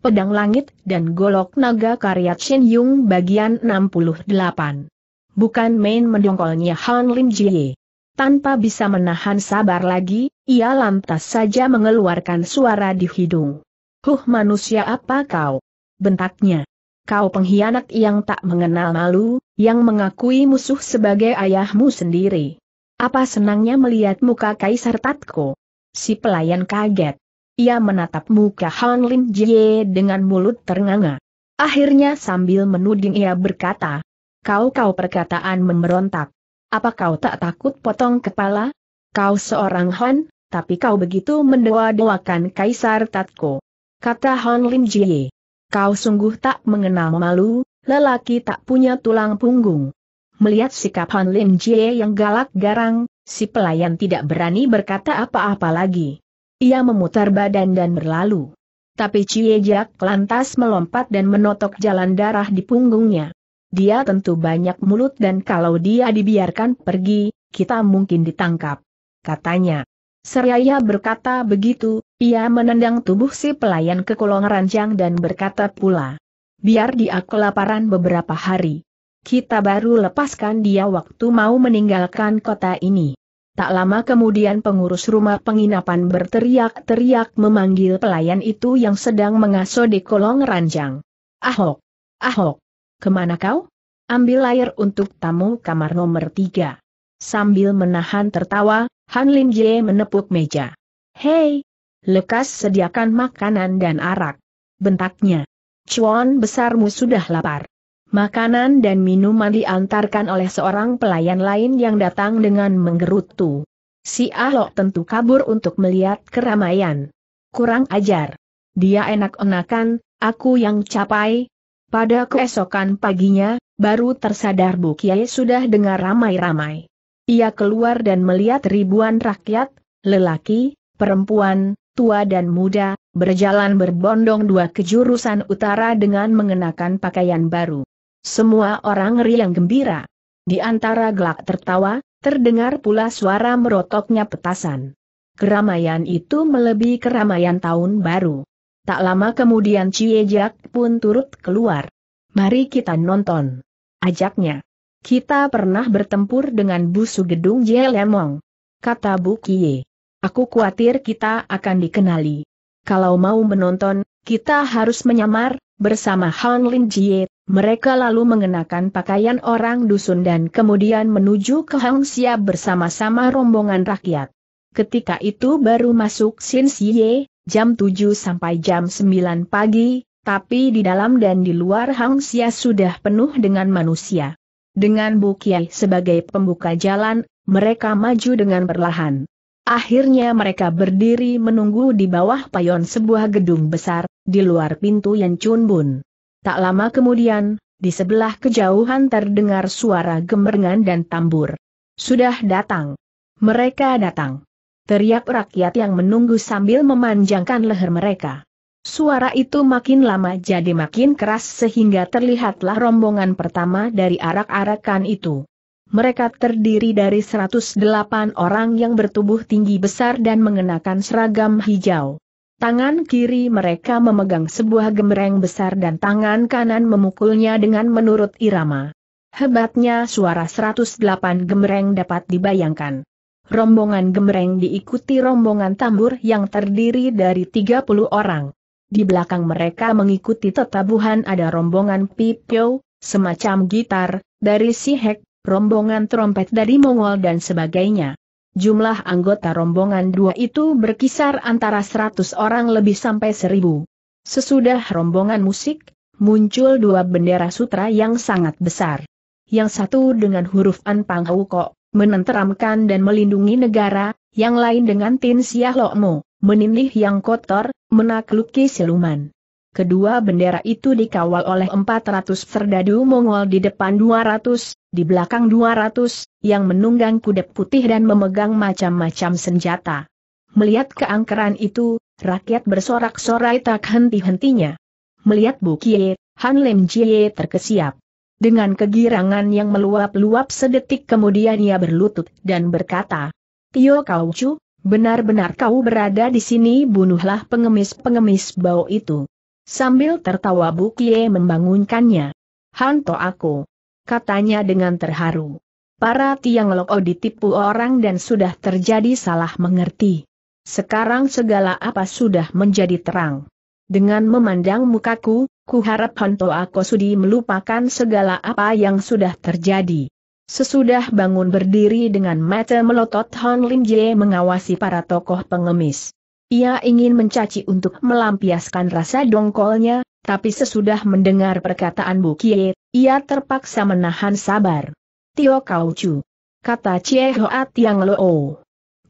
Pedang Langit dan Golok Naga karya Chin Yung bagian 68. Bukan main mendongkolnya Han Lim Jie. Tanpa bisa menahan sabar lagi, ia lantas saja mengeluarkan suara di hidung. Huh manusia apa kau? Bentaknya. Kau pengkhianat yang tak mengenal malu, yang mengakui musuh sebagai ayahmu sendiri. Apa senangnya melihat muka Kaisar Tatko? Si pelayan kaget. Ia menatap muka Han Lim Jie dengan mulut ternganga. Akhirnya sambil menuding ia berkata, Kau-kau perkataan memberontak. Apa kau tak takut potong kepala? Kau seorang Han, tapi kau begitu mendewa-dewakan Kaisar Tatko. Kata Han Lim Jie. Kau sungguh tak mengenal malu, lelaki tak punya tulang punggung. Melihat sikap Han Lim Jie yang galak garang, si pelayan tidak berani berkata apa-apa lagi. Ia memutar badan dan berlalu. Tapi Cie lantas melompat dan menotok jalan darah di punggungnya. Dia tentu banyak mulut dan kalau dia dibiarkan pergi, kita mungkin ditangkap. Katanya. Seraya berkata begitu, ia menendang tubuh si pelayan ke kolong ranjang dan berkata pula. Biar dia kelaparan beberapa hari. Kita baru lepaskan dia waktu mau meninggalkan kota ini. Tak lama kemudian pengurus rumah penginapan berteriak-teriak memanggil pelayan itu yang sedang mengasuh di kolong ranjang. Ahok! Ahok! Kemana kau? Ambil air untuk tamu kamar nomor tiga. Sambil menahan tertawa, Han Lin Jie menepuk meja. Hei! Lekas sediakan makanan dan arak. Bentaknya. Cuan besarmu sudah lapar. Makanan dan minuman diantarkan oleh seorang pelayan lain yang datang dengan menggerutu. Si ahlok tentu kabur untuk melihat keramaian. Kurang ajar. Dia enak-enakan, aku yang capai. Pada keesokan paginya, baru tersadar Bu Kiai sudah dengar ramai-ramai. Ia keluar dan melihat ribuan rakyat, lelaki, perempuan, tua dan muda, berjalan berbondong dua ke jurusan utara dengan mengenakan pakaian baru. Semua orang riang gembira. Di antara gelak tertawa, terdengar pula suara merotoknya petasan. Keramaian itu melebihi keramaian tahun baru. Tak lama kemudian Ciejak pun turut keluar. Mari kita nonton. Ajaknya. Kita pernah bertempur dengan busu gedung Jelemong. Kata Bu Kie. Aku khawatir kita akan dikenali. Kalau mau menonton, kita harus menyamar, bersama Han Lin Jie, mereka lalu mengenakan pakaian orang dusun dan kemudian menuju ke Hang Xia bersama-sama rombongan rakyat. Ketika itu baru masuk Xin Xie, jam 7 sampai jam 9 pagi, tapi di dalam dan di luar Hang Xia sudah penuh dengan manusia. Dengan Bu Kiai sebagai pembuka jalan, mereka maju dengan perlahan. Akhirnya mereka berdiri menunggu di bawah payon sebuah gedung besar, di luar pintu yang Chun Bun. Tak lama kemudian, di sebelah kejauhan terdengar suara gemerengan dan tambur. Sudah datang. Mereka datang. Teriak rakyat yang menunggu sambil memanjangkan leher mereka. Suara itu makin lama jadi makin keras sehingga terlihatlah rombongan pertama dari arak-arakan itu. Mereka terdiri dari 108 orang yang bertubuh tinggi besar dan mengenakan seragam hijau. Tangan kiri mereka memegang sebuah gemereng besar dan tangan kanan memukulnya dengan menurut irama. Hebatnya suara 108 gemereng dapat dibayangkan. Rombongan gemereng diikuti rombongan tambur yang terdiri dari 30 orang. Di belakang mereka mengikuti tetabuhan ada rombongan pipio, semacam gitar, dari Sihek, rombongan trompet dari Mongol dan sebagainya. Jumlah anggota rombongan dua itu berkisar antara seratus orang lebih sampai seribu. Sesudah rombongan musik, muncul dua bendera sutra yang sangat besar. Yang satu dengan huruf Anpang menenteramkan dan melindungi negara, yang lain dengan Tin Siah Lokmo, menindih yang kotor, menakluki siluman. Kedua bendera itu dikawal oleh 400 serdadu Mongol di depan 200, di belakang 200, yang menunggang kuda putih dan memegang macam-macam senjata. Melihat keangkeran itu, rakyat bersorak-sorai tak henti-hentinya. Melihat Bukie, Han Lim Jie terkesiap. Dengan kegirangan yang meluap-luap sedetik kemudian ia berlutut dan berkata, Tio Kau Chu, benar-benar kau berada di sini bunuhlah pengemis-pengemis bau itu. Sambil tertawa Bukie membangunkannya. Hanto aku. Katanya dengan terharu. Para tiang loko ditipu orang dan sudah terjadi salah mengerti. Sekarang segala apa sudah menjadi terang. Dengan memandang mukaku, ku harap Hanto aku Sudi melupakan segala apa yang sudah terjadi. Sesudah bangun berdiri dengan mata melotot Hon Lim Jie mengawasi para tokoh pengemis. Ia ingin mencaci untuk melampiaskan rasa dongkolnya, tapi sesudah mendengar perkataan Bu Kie, ia terpaksa menahan sabar. Tio Kau Chu. Kata Cie Hoa Tiang Loo.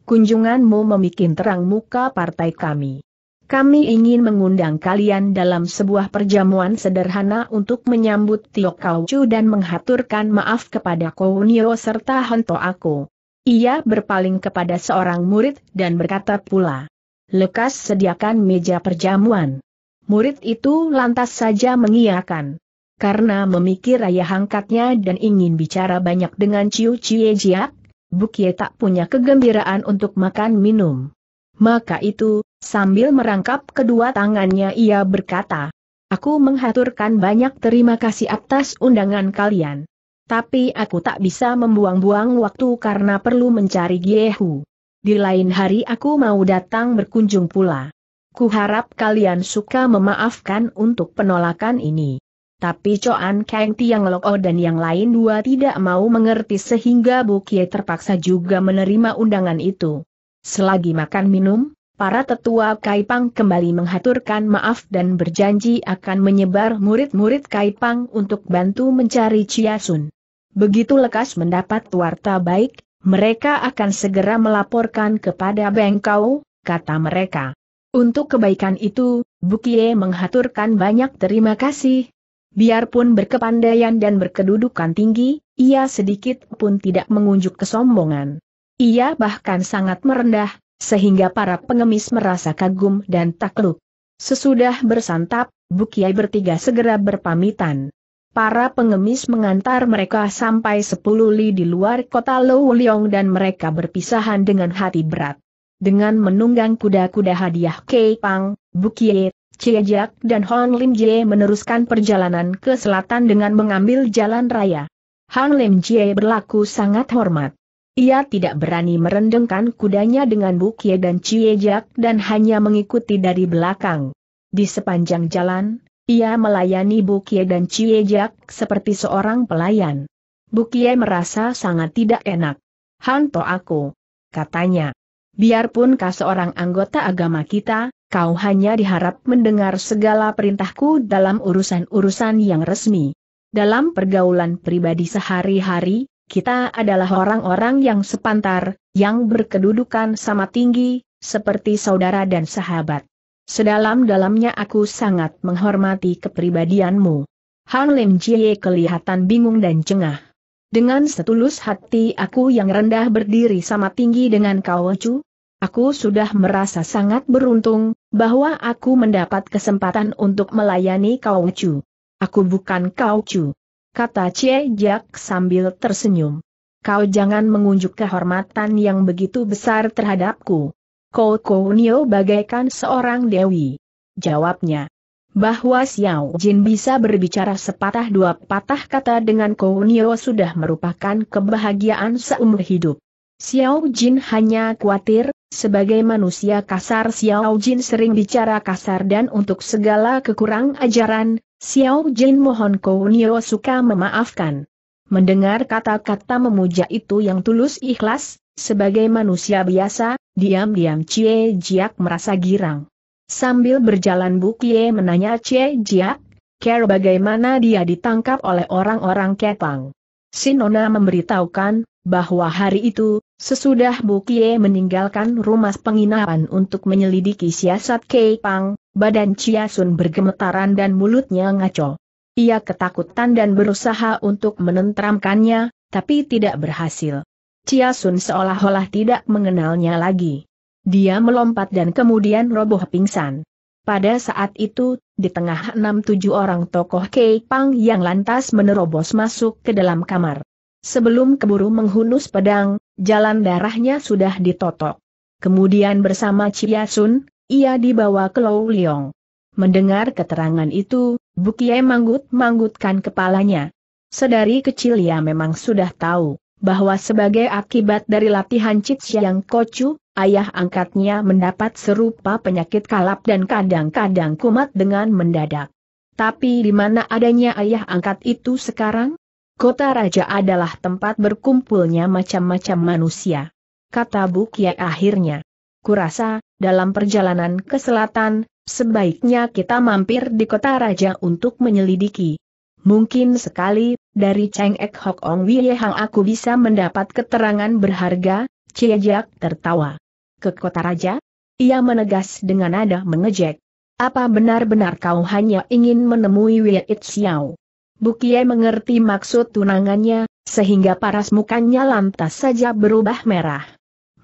Kunjunganmu memikin terang muka partai kami. Kami ingin mengundang kalian dalam sebuah perjamuan sederhana untuk menyambut Tio Kau Chu dan menghaturkan maaf kepada Kounio serta Honto Aku. Ia berpaling kepada seorang murid dan berkata pula, lekas sediakan meja perjamuan. Murid itu lantas saja mengiyakan. Karena memikir ayah angkatnya dan ingin bicara banyak dengan Ciu Cie Jiak, Bukie tak punya kegembiraan untuk makan minum. Maka itu, sambil merangkap kedua tangannya ia berkata, Aku menghaturkan banyak terima kasih atas undangan kalian. Tapi aku tak bisa membuang-buang waktu karena perlu mencari Giehu. Di lain hari aku mau datang berkunjung pula. Kuharap kalian suka memaafkan untuk penolakan ini. Tapi Coan Kang Tiang oh dan yang lain dua tidak mau mengerti sehingga Kie terpaksa juga menerima undangan itu. Selagi makan minum, para tetua Kaipang kembali menghaturkan maaf dan berjanji akan menyebar murid-murid Kaipang untuk bantu mencari Chia Sun. Begitu lekas mendapat warta baik, mereka akan segera melaporkan kepada Bengkau, kata mereka. Untuk kebaikan itu, Bukie menghaturkan banyak terima kasih. Biarpun berkepandaian dan berkedudukan tinggi, ia sedikit pun tidak mengunjuk kesombongan. Ia bahkan sangat merendah, sehingga para pengemis merasa kagum dan takluk. Sesudah bersantap, Bukie bertiga segera berpamitan. Para pengemis mengantar mereka sampai 10 li di luar kota Louliong dan mereka berpisahan dengan hati berat. Dengan menunggang kuda-kuda hadiah Kei Pang, Bukie, Ciejak dan Hon Lim Jie meneruskan perjalanan ke selatan dengan mengambil jalan raya. Hon Lim Jie berlaku sangat hormat. Ia tidak berani merendengkan kudanya dengan Bukie dan Ciejak dan hanya mengikuti dari belakang. Di sepanjang jalan, ia melayani Bukie dan Ciejak seperti seorang pelayan. Bukie merasa sangat tidak enak. Hanto aku. Katanya. Biarpun kau seorang anggota agama kita, kau hanya diharap mendengar segala perintahku dalam urusan-urusan yang resmi. Dalam pergaulan pribadi sehari-hari, kita adalah orang-orang yang sepantar, yang berkedudukan sama tinggi, seperti saudara dan sahabat. Sedalam-dalamnya aku sangat menghormati kepribadianmu. Han Lim Jie kelihatan bingung dan cengah. Dengan setulus hati aku yang rendah berdiri sama tinggi dengan kau cu, Aku sudah merasa sangat beruntung, bahwa aku mendapat kesempatan untuk melayani kau Chu. Aku bukan kau Chu. Kata Cie Jack sambil tersenyum. Kau jangan mengunjuk kehormatan yang begitu besar terhadapku. Kou Kounio bagaikan seorang dewi. Jawabnya. Bahwa Xiao Jin bisa berbicara sepatah dua patah kata dengan Kounio sudah merupakan kebahagiaan seumur hidup. Xiao Jin hanya khawatir, sebagai manusia kasar Xiao Jin sering bicara kasar dan untuk segala kekurang ajaran, Xiao Jin mohon Kounio suka memaafkan. Mendengar kata-kata memuja itu yang tulus ikhlas, sebagai manusia biasa, Diam-diam Cie Jiak merasa girang. Sambil berjalan Bukie menanya Cie Jiak, Care bagaimana dia ditangkap oleh orang-orang Kepang. Sinona memberitahukan, bahwa hari itu, sesudah Bukie meninggalkan rumah penginapan untuk menyelidiki siasat Kepang, badan Cie Sun bergemetaran dan mulutnya ngaco. Ia ketakutan dan berusaha untuk menentramkannya, tapi tidak berhasil. Chia Sun seolah-olah tidak mengenalnya lagi. Dia melompat dan kemudian roboh pingsan. Pada saat itu, di tengah enam tujuh orang tokoh Kei Pang yang lantas menerobos masuk ke dalam kamar. Sebelum keburu menghunus pedang, jalan darahnya sudah ditotok. Kemudian bersama Chia Sun, ia dibawa ke Lou Liong. Mendengar keterangan itu, Bukie manggut-manggutkan kepalanya. Sedari kecil ia memang sudah tahu, bahwa sebagai akibat dari latihan Cits yang kocu, ayah angkatnya mendapat serupa penyakit kalap dan kadang-kadang kumat dengan mendadak. Tapi di mana adanya ayah angkat itu sekarang? Kota Raja adalah tempat berkumpulnya macam-macam manusia. Kata Bukia akhirnya. Kurasa, dalam perjalanan ke selatan, sebaiknya kita mampir di kota raja untuk menyelidiki. Mungkin sekali, dari Cheng Ek Hok Ong Hang aku bisa mendapat keterangan berharga, Ciejak tertawa. Ke kota raja? Ia menegas dengan nada mengejek. Apa benar-benar kau hanya ingin menemui Wei Xiao? Bukie mengerti maksud tunangannya, sehingga paras mukanya lantas saja berubah merah.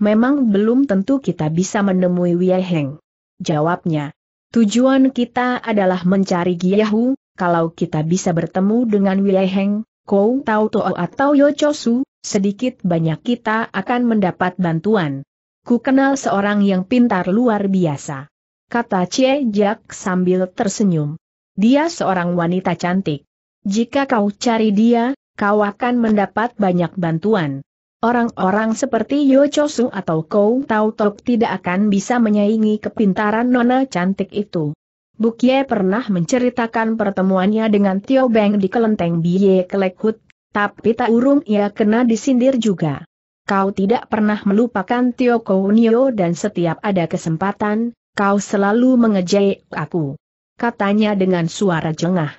Memang belum tentu kita bisa menemui Wei Heng. Jawabnya. Tujuan kita adalah mencari Giyahu, kalau kita bisa bertemu dengan Wileheng, Kou Tau Toa atau Yochosu, sedikit banyak kita akan mendapat bantuan. Ku kenal seorang yang pintar luar biasa. Kata Che Jack sambil tersenyum. Dia seorang wanita cantik. Jika kau cari dia, kau akan mendapat banyak bantuan. Orang-orang seperti Yo Chosu atau Kou Tau Tok tidak akan bisa menyaingi kepintaran nona cantik itu. Bukye pernah menceritakan pertemuannya dengan Tio Beng di kelenteng Biye Kelekhut, tapi tak urung ia kena disindir juga. Kau tidak pernah melupakan Tio Kounio dan setiap ada kesempatan, kau selalu mengejek aku. Katanya dengan suara jengah.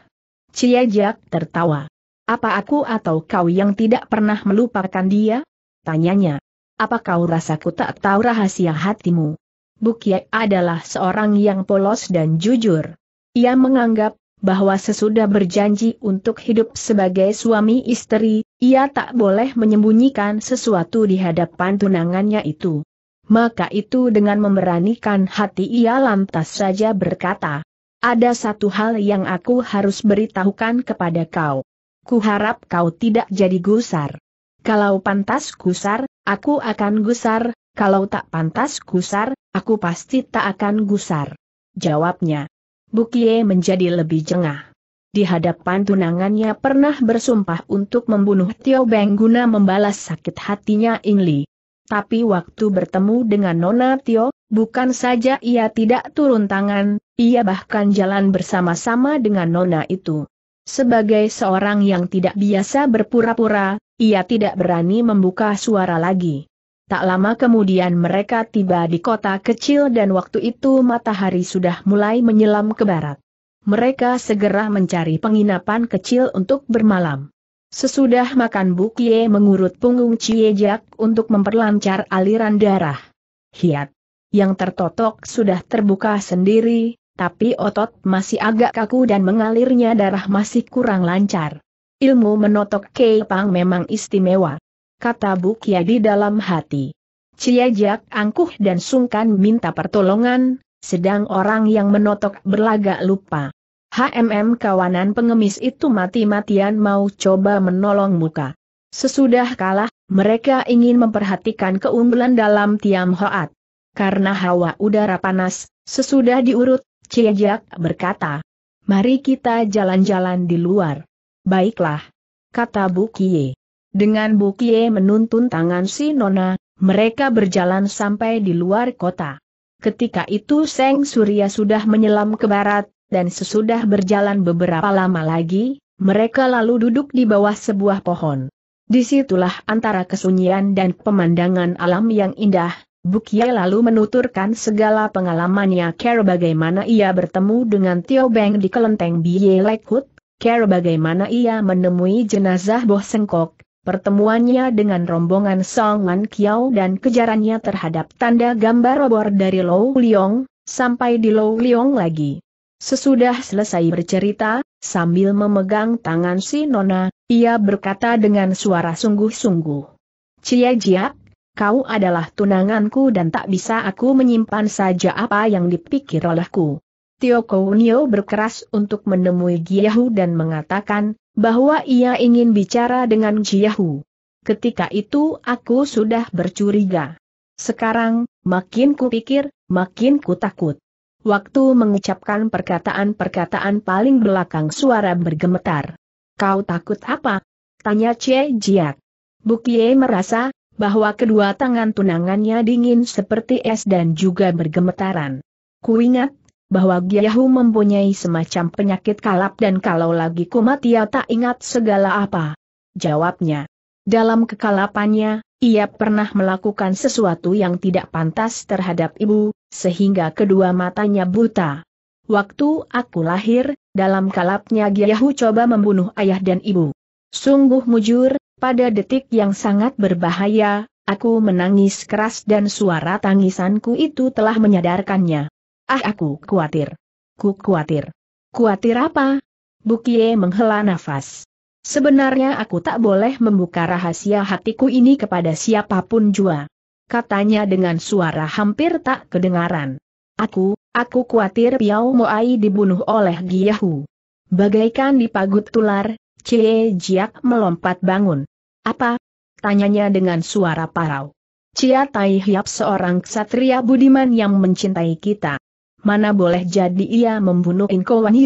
Jiak tertawa. Apa aku atau kau yang tidak pernah melupakan dia? Tanyanya. Apa kau rasa ku tak tahu rahasia hatimu? Bukie adalah seorang yang polos dan jujur. Ia menganggap bahwa sesudah berjanji untuk hidup sebagai suami istri, ia tak boleh menyembunyikan sesuatu di hadapan tunangannya itu. Maka itu dengan memberanikan hati ia lantas saja berkata, ada satu hal yang aku harus beritahukan kepada kau. Kuharap kau tidak jadi gusar. Kalau pantas gusar, aku akan gusar, kalau tak pantas gusar, Aku pasti tak akan gusar. Jawabnya. Bukie menjadi lebih jengah. Di hadapan tunangannya pernah bersumpah untuk membunuh Tio Beng guna membalas sakit hatinya Li. Tapi waktu bertemu dengan Nona Tio, bukan saja ia tidak turun tangan, ia bahkan jalan bersama-sama dengan Nona itu. Sebagai seorang yang tidak biasa berpura-pura, ia tidak berani membuka suara lagi. Tak lama kemudian mereka tiba di kota kecil dan waktu itu matahari sudah mulai menyelam ke barat. Mereka segera mencari penginapan kecil untuk bermalam. Sesudah makan Bukie mengurut punggung Ciejak untuk memperlancar aliran darah. Hiat yang tertotok sudah terbuka sendiri, tapi otot masih agak kaku dan mengalirnya darah masih kurang lancar. Ilmu menotok Kei Pang memang istimewa kata Bukia di dalam hati. Ciajak angkuh dan sungkan minta pertolongan, sedang orang yang menotok berlagak lupa. HMM kawanan pengemis itu mati-matian mau coba menolong muka. Sesudah kalah, mereka ingin memperhatikan keunggulan dalam Tiam Hoat. Karena hawa udara panas, sesudah diurut, Ciajak berkata, Mari kita jalan-jalan di luar. Baiklah. Kata Bu Kie. Dengan Bukie menuntun tangan si Nona, mereka berjalan sampai di luar kota. Ketika itu Seng Surya sudah menyelam ke barat, dan sesudah berjalan beberapa lama lagi, mereka lalu duduk di bawah sebuah pohon. Disitulah antara kesunyian dan pemandangan alam yang indah, Bukie lalu menuturkan segala pengalamannya care bagaimana ia bertemu dengan Tio Beng di kelenteng Biye Lekut, care bagaimana ia menemui jenazah Boh Sengkok, pertemuannya dengan rombongan Song Kiao dan kejarannya terhadap tanda gambar obor dari Lou Liong, sampai di Lou Liong lagi. Sesudah selesai bercerita, sambil memegang tangan si Nona, ia berkata dengan suara sungguh-sungguh. Cia Jiak, kau adalah tunanganku dan tak bisa aku menyimpan saja apa yang dipikir olehku. Tio Kounio berkeras untuk menemui Giyahu dan mengatakan, bahwa ia ingin bicara dengan Jiahu. Ketika itu aku sudah bercuriga. Sekarang, makin kupikir, makin ku takut. Waktu mengucapkan perkataan-perkataan paling belakang suara bergemetar. Kau takut apa? Tanya Che Jiak. Bukie merasa, bahwa kedua tangan tunangannya dingin seperti es dan juga bergemetaran. Kuingat bahwa Giyahu mempunyai semacam penyakit kalap dan kalau lagi kumat ia tak ingat segala apa. Jawabnya. Dalam kekalapannya, ia pernah melakukan sesuatu yang tidak pantas terhadap ibu, sehingga kedua matanya buta. Waktu aku lahir, dalam kalapnya Giyahu coba membunuh ayah dan ibu. Sungguh mujur, pada detik yang sangat berbahaya, aku menangis keras dan suara tangisanku itu telah menyadarkannya. Ah aku khawatir. Ku khawatir. Khawatir apa? Bukie menghela nafas. Sebenarnya aku tak boleh membuka rahasia hatiku ini kepada siapapun jua. Katanya dengan suara hampir tak kedengaran. Aku, aku khawatir Piao Moai dibunuh oleh Giyahu. Bagaikan dipagut tular, Cie Jiak melompat bangun. Apa? Tanyanya dengan suara parau. Cia Tai Hiap seorang ksatria budiman yang mencintai kita. Mana boleh jadi ia membunuh Inko Wan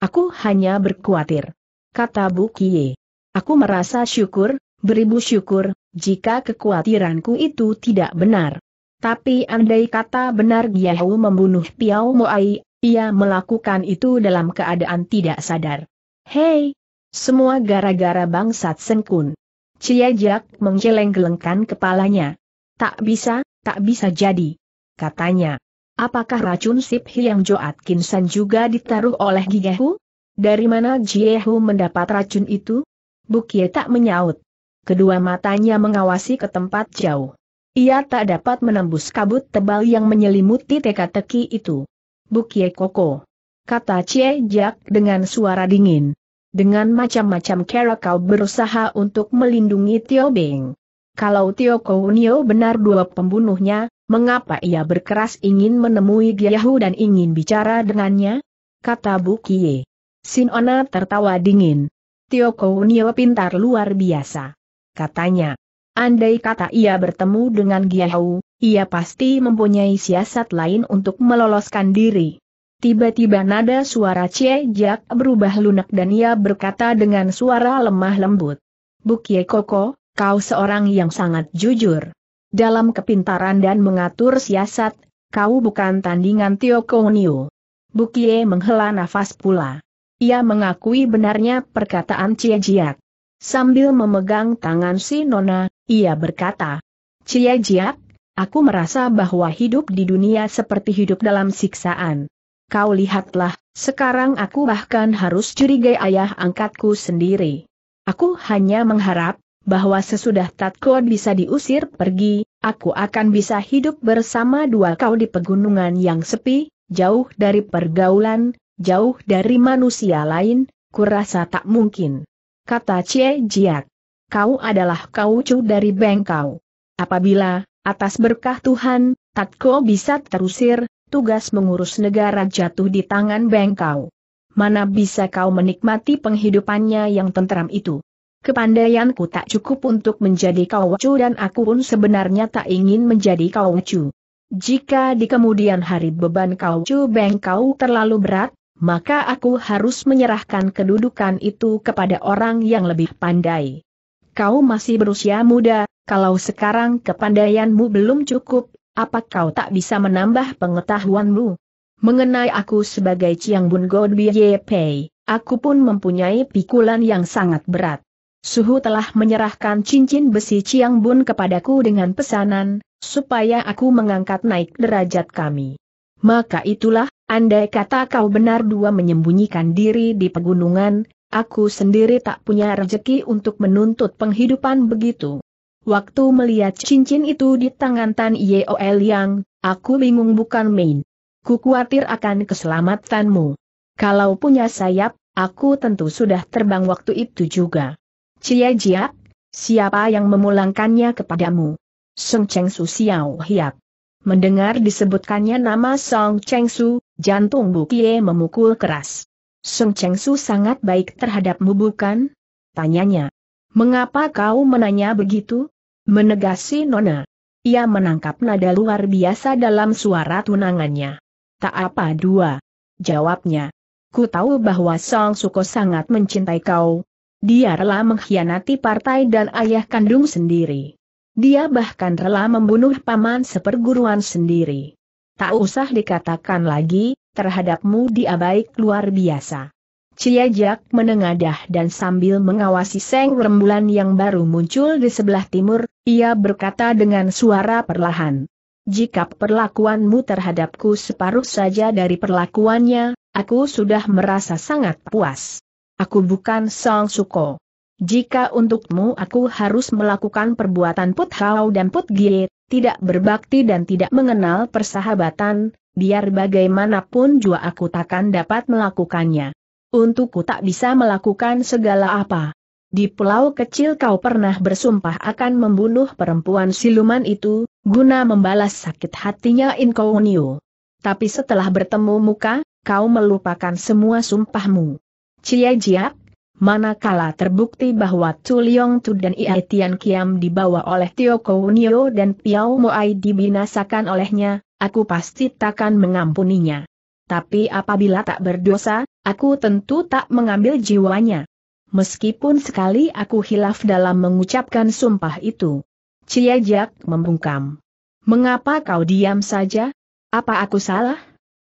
Aku hanya berkuatir. Kata Bu Kie. Aku merasa syukur, beribu syukur, jika kekhawatiranku itu tidak benar. Tapi andai kata benar Giahu membunuh Piao Moai, ia melakukan itu dalam keadaan tidak sadar. Hei! Semua gara-gara bangsat Senkun. Cia menggeleng-gelengkan kepalanya. Tak bisa, tak bisa jadi. Katanya. Apakah racun Sip yang Joat Kinsan juga ditaruh oleh Gigehu? Dari mana Jiehu mendapat racun itu? Bukie tak menyaut. Kedua matanya mengawasi ke tempat jauh. Ia tak dapat menembus kabut tebal yang menyelimuti teka-teki itu. Bukie Koko. Kata Cie Jack dengan suara dingin. Dengan macam-macam cara kau berusaha untuk melindungi Tio Beng. Kalau Tio Kounio benar dua pembunuhnya, Mengapa ia berkeras ingin menemui Giyahu dan ingin bicara dengannya? Kata Bu Kie. Sinona tertawa dingin. Tio Kounio pintar luar biasa. Katanya. Andai kata ia bertemu dengan Giyahu, ia pasti mempunyai siasat lain untuk meloloskan diri. Tiba-tiba nada suara Cie Jak berubah lunak dan ia berkata dengan suara lemah lembut. Bukie Koko, kau seorang yang sangat jujur dalam kepintaran dan mengatur siasat, kau bukan tandingan Tio Kounio. Bukie menghela nafas pula. Ia mengakui benarnya perkataan Cie Jiak. Sambil memegang tangan si Nona, ia berkata, Cie Jiak, aku merasa bahwa hidup di dunia seperti hidup dalam siksaan. Kau lihatlah, sekarang aku bahkan harus curigai ayah angkatku sendiri. Aku hanya mengharap, bahwa sesudah Tatko bisa diusir pergi, aku akan bisa hidup bersama dua kau di pegunungan yang sepi, jauh dari pergaulan, jauh dari manusia lain, kurasa tak mungkin. Kata Cie Jiak. Kau adalah kaucu dari bengkau. Apabila, atas berkah Tuhan, Tatko bisa terusir, tugas mengurus negara jatuh di tangan bengkau. Mana bisa kau menikmati penghidupannya yang tentram itu? Kepandaianku tak cukup untuk menjadi kawacu dan aku pun sebenarnya tak ingin menjadi kawacu. Jika di kemudian hari beban kawacu bengkau terlalu berat, maka aku harus menyerahkan kedudukan itu kepada orang yang lebih pandai. Kau masih berusia muda, kalau sekarang kepandaianmu belum cukup, apa kau tak bisa menambah pengetahuanmu? Mengenai aku sebagai Chiang Bun God Biye Pei, aku pun mempunyai pikulan yang sangat berat. Suhu telah menyerahkan cincin besi Ciang Bun kepadaku dengan pesanan, supaya aku mengangkat naik derajat kami. Maka itulah, andai kata kau benar dua menyembunyikan diri di pegunungan, aku sendiri tak punya rezeki untuk menuntut penghidupan begitu. Waktu melihat cincin itu di tangan Tan Yeol Yang, aku bingung bukan main. Ku khawatir akan keselamatanmu. Kalau punya sayap, aku tentu sudah terbang waktu itu juga. Cie Jiak, siapa yang memulangkannya kepadamu? Song Cheng Su Xiao Hiap. Mendengar disebutkannya nama Song Cheng Su, jantung Bukie memukul keras. Song Cheng Su sangat baik terhadapmu bukan? Tanyanya. Mengapa kau menanya begitu? Menegasi Nona. Ia menangkap nada luar biasa dalam suara tunangannya. Tak apa dua. Jawabnya. Ku tahu bahwa Song Suko sangat mencintai kau, dia rela mengkhianati partai dan ayah kandung sendiri. Dia bahkan rela membunuh paman seperguruan sendiri. Tak usah dikatakan lagi, terhadapmu dia baik luar biasa. Ciajak menengadah dan sambil mengawasi seng rembulan yang baru muncul di sebelah timur, ia berkata dengan suara perlahan. Jika perlakuanmu terhadapku separuh saja dari perlakuannya, aku sudah merasa sangat puas. Aku bukan Sang Suko. Jika untukmu aku harus melakukan perbuatan Put Hao dan Put Gie, tidak berbakti dan tidak mengenal persahabatan, biar bagaimanapun juga aku takkan dapat melakukannya. Untukku tak bisa melakukan segala apa. Di pulau kecil kau pernah bersumpah akan membunuh perempuan siluman itu, guna membalas sakit hatinya Inkounio. Tapi setelah bertemu muka, kau melupakan semua sumpahmu. Cia Jiak, manakala terbukti bahwa Chu Liong Tu dan Ia Tian Kiam dibawa oleh Tio Kounio dan Piao Moai dibinasakan olehnya, aku pasti takkan mengampuninya. Tapi apabila tak berdosa, aku tentu tak mengambil jiwanya. Meskipun sekali aku hilaf dalam mengucapkan sumpah itu. Cia Jiak membungkam. Mengapa kau diam saja? Apa aku salah?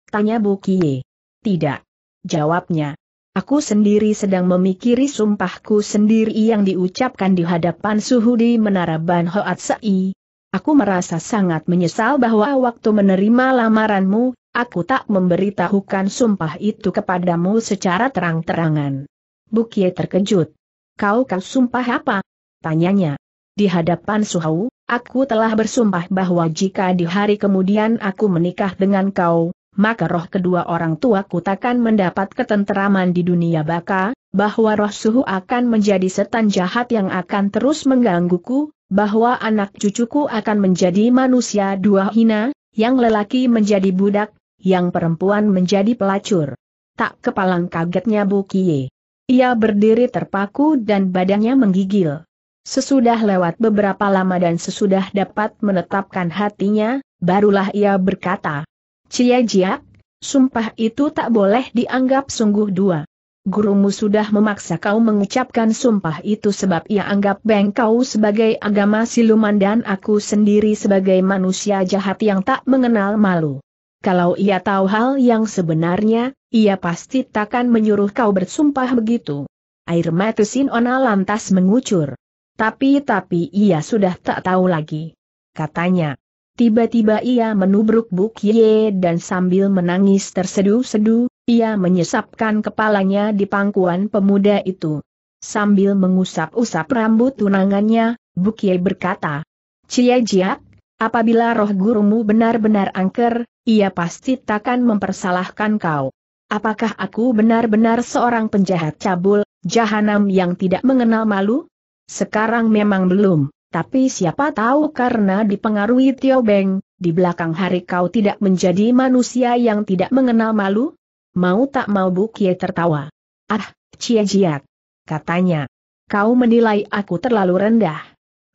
Tanya Bu Kie. Tidak. Jawabnya. Aku sendiri sedang memikiri sumpahku sendiri yang diucapkan di hadapan suhu di Menara Ban Hoat Sai. Aku merasa sangat menyesal bahwa waktu menerima lamaranmu, aku tak memberitahukan sumpah itu kepadamu secara terang-terangan. Bukie terkejut. Kau kau sumpah apa? Tanyanya. Di hadapan Suhau, aku telah bersumpah bahwa jika di hari kemudian aku menikah dengan kau, maka roh kedua orang tuaku takkan mendapat ketenteraman di dunia baka, bahwa roh suhu akan menjadi setan jahat yang akan terus menggangguku, bahwa anak cucuku akan menjadi manusia dua hina, yang lelaki menjadi budak, yang perempuan menjadi pelacur. Tak kepalang kagetnya Bu Kie. Ia berdiri terpaku dan badannya menggigil. Sesudah lewat beberapa lama dan sesudah dapat menetapkan hatinya, barulah ia berkata, Cia Jiak, sumpah itu tak boleh dianggap sungguh dua. Gurumu sudah memaksa kau mengucapkan sumpah itu sebab ia anggap Beng kau sebagai agama siluman dan aku sendiri sebagai manusia jahat yang tak mengenal malu. Kalau ia tahu hal yang sebenarnya, ia pasti takkan menyuruh kau bersumpah begitu. Air mata Sinona lantas mengucur. Tapi-tapi ia sudah tak tahu lagi. Katanya, Tiba-tiba ia menubruk Buk Ye dan sambil menangis terseduh sedu ia menyesapkan kepalanya di pangkuan pemuda itu. Sambil mengusap-usap rambut tunangannya, Buk Ye berkata, Cie Jiak, apabila roh gurumu benar-benar angker, ia pasti takkan mempersalahkan kau. Apakah aku benar-benar seorang penjahat cabul, jahanam yang tidak mengenal malu? Sekarang memang belum. Tapi siapa tahu karena dipengaruhi Tio Beng, di belakang hari kau tidak menjadi manusia yang tidak mengenal malu? Mau tak mau Kie tertawa. Ah, Cie Jiat. Katanya. Kau menilai aku terlalu rendah.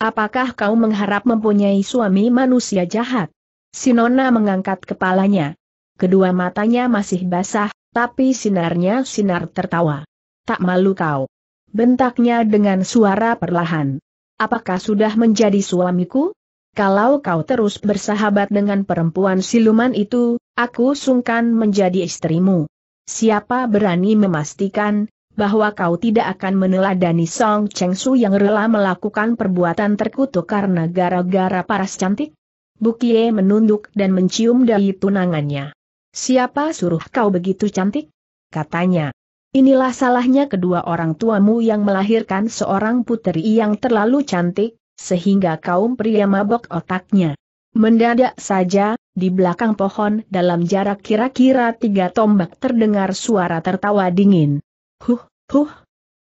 Apakah kau mengharap mempunyai suami manusia jahat? Sinona mengangkat kepalanya. Kedua matanya masih basah, tapi sinarnya sinar tertawa. Tak malu kau. Bentaknya dengan suara perlahan apakah sudah menjadi suamiku? Kalau kau terus bersahabat dengan perempuan siluman itu, aku sungkan menjadi istrimu. Siapa berani memastikan, bahwa kau tidak akan meneladani Song Chengsu yang rela melakukan perbuatan terkutuk karena gara-gara paras cantik? Bukie menunduk dan mencium dari tunangannya. Siapa suruh kau begitu cantik? Katanya. Inilah salahnya kedua orang tuamu yang melahirkan seorang puteri yang terlalu cantik, sehingga kaum pria mabok otaknya. Mendadak saja, di belakang pohon dalam jarak kira-kira tiga tombak terdengar suara tertawa dingin. Huh, huh.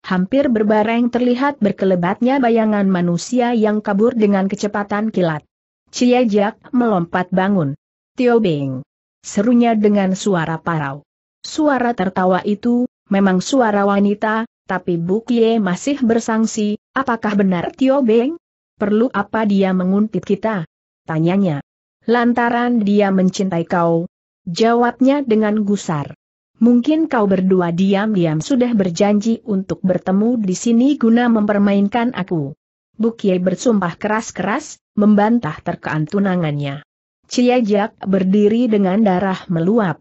Hampir berbareng terlihat berkelebatnya bayangan manusia yang kabur dengan kecepatan kilat. Ciajak melompat bangun. Tio Beng. Serunya dengan suara parau. Suara tertawa itu, Memang suara wanita, tapi Bukie masih bersangsi, apakah benar Tio Beng? Perlu apa dia menguntit kita? Tanyanya. Lantaran dia mencintai kau. Jawabnya dengan gusar. Mungkin kau berdua diam-diam sudah berjanji untuk bertemu di sini guna mempermainkan aku. Bukie bersumpah keras-keras, membantah terkean tunangannya. Ciajak berdiri dengan darah meluap.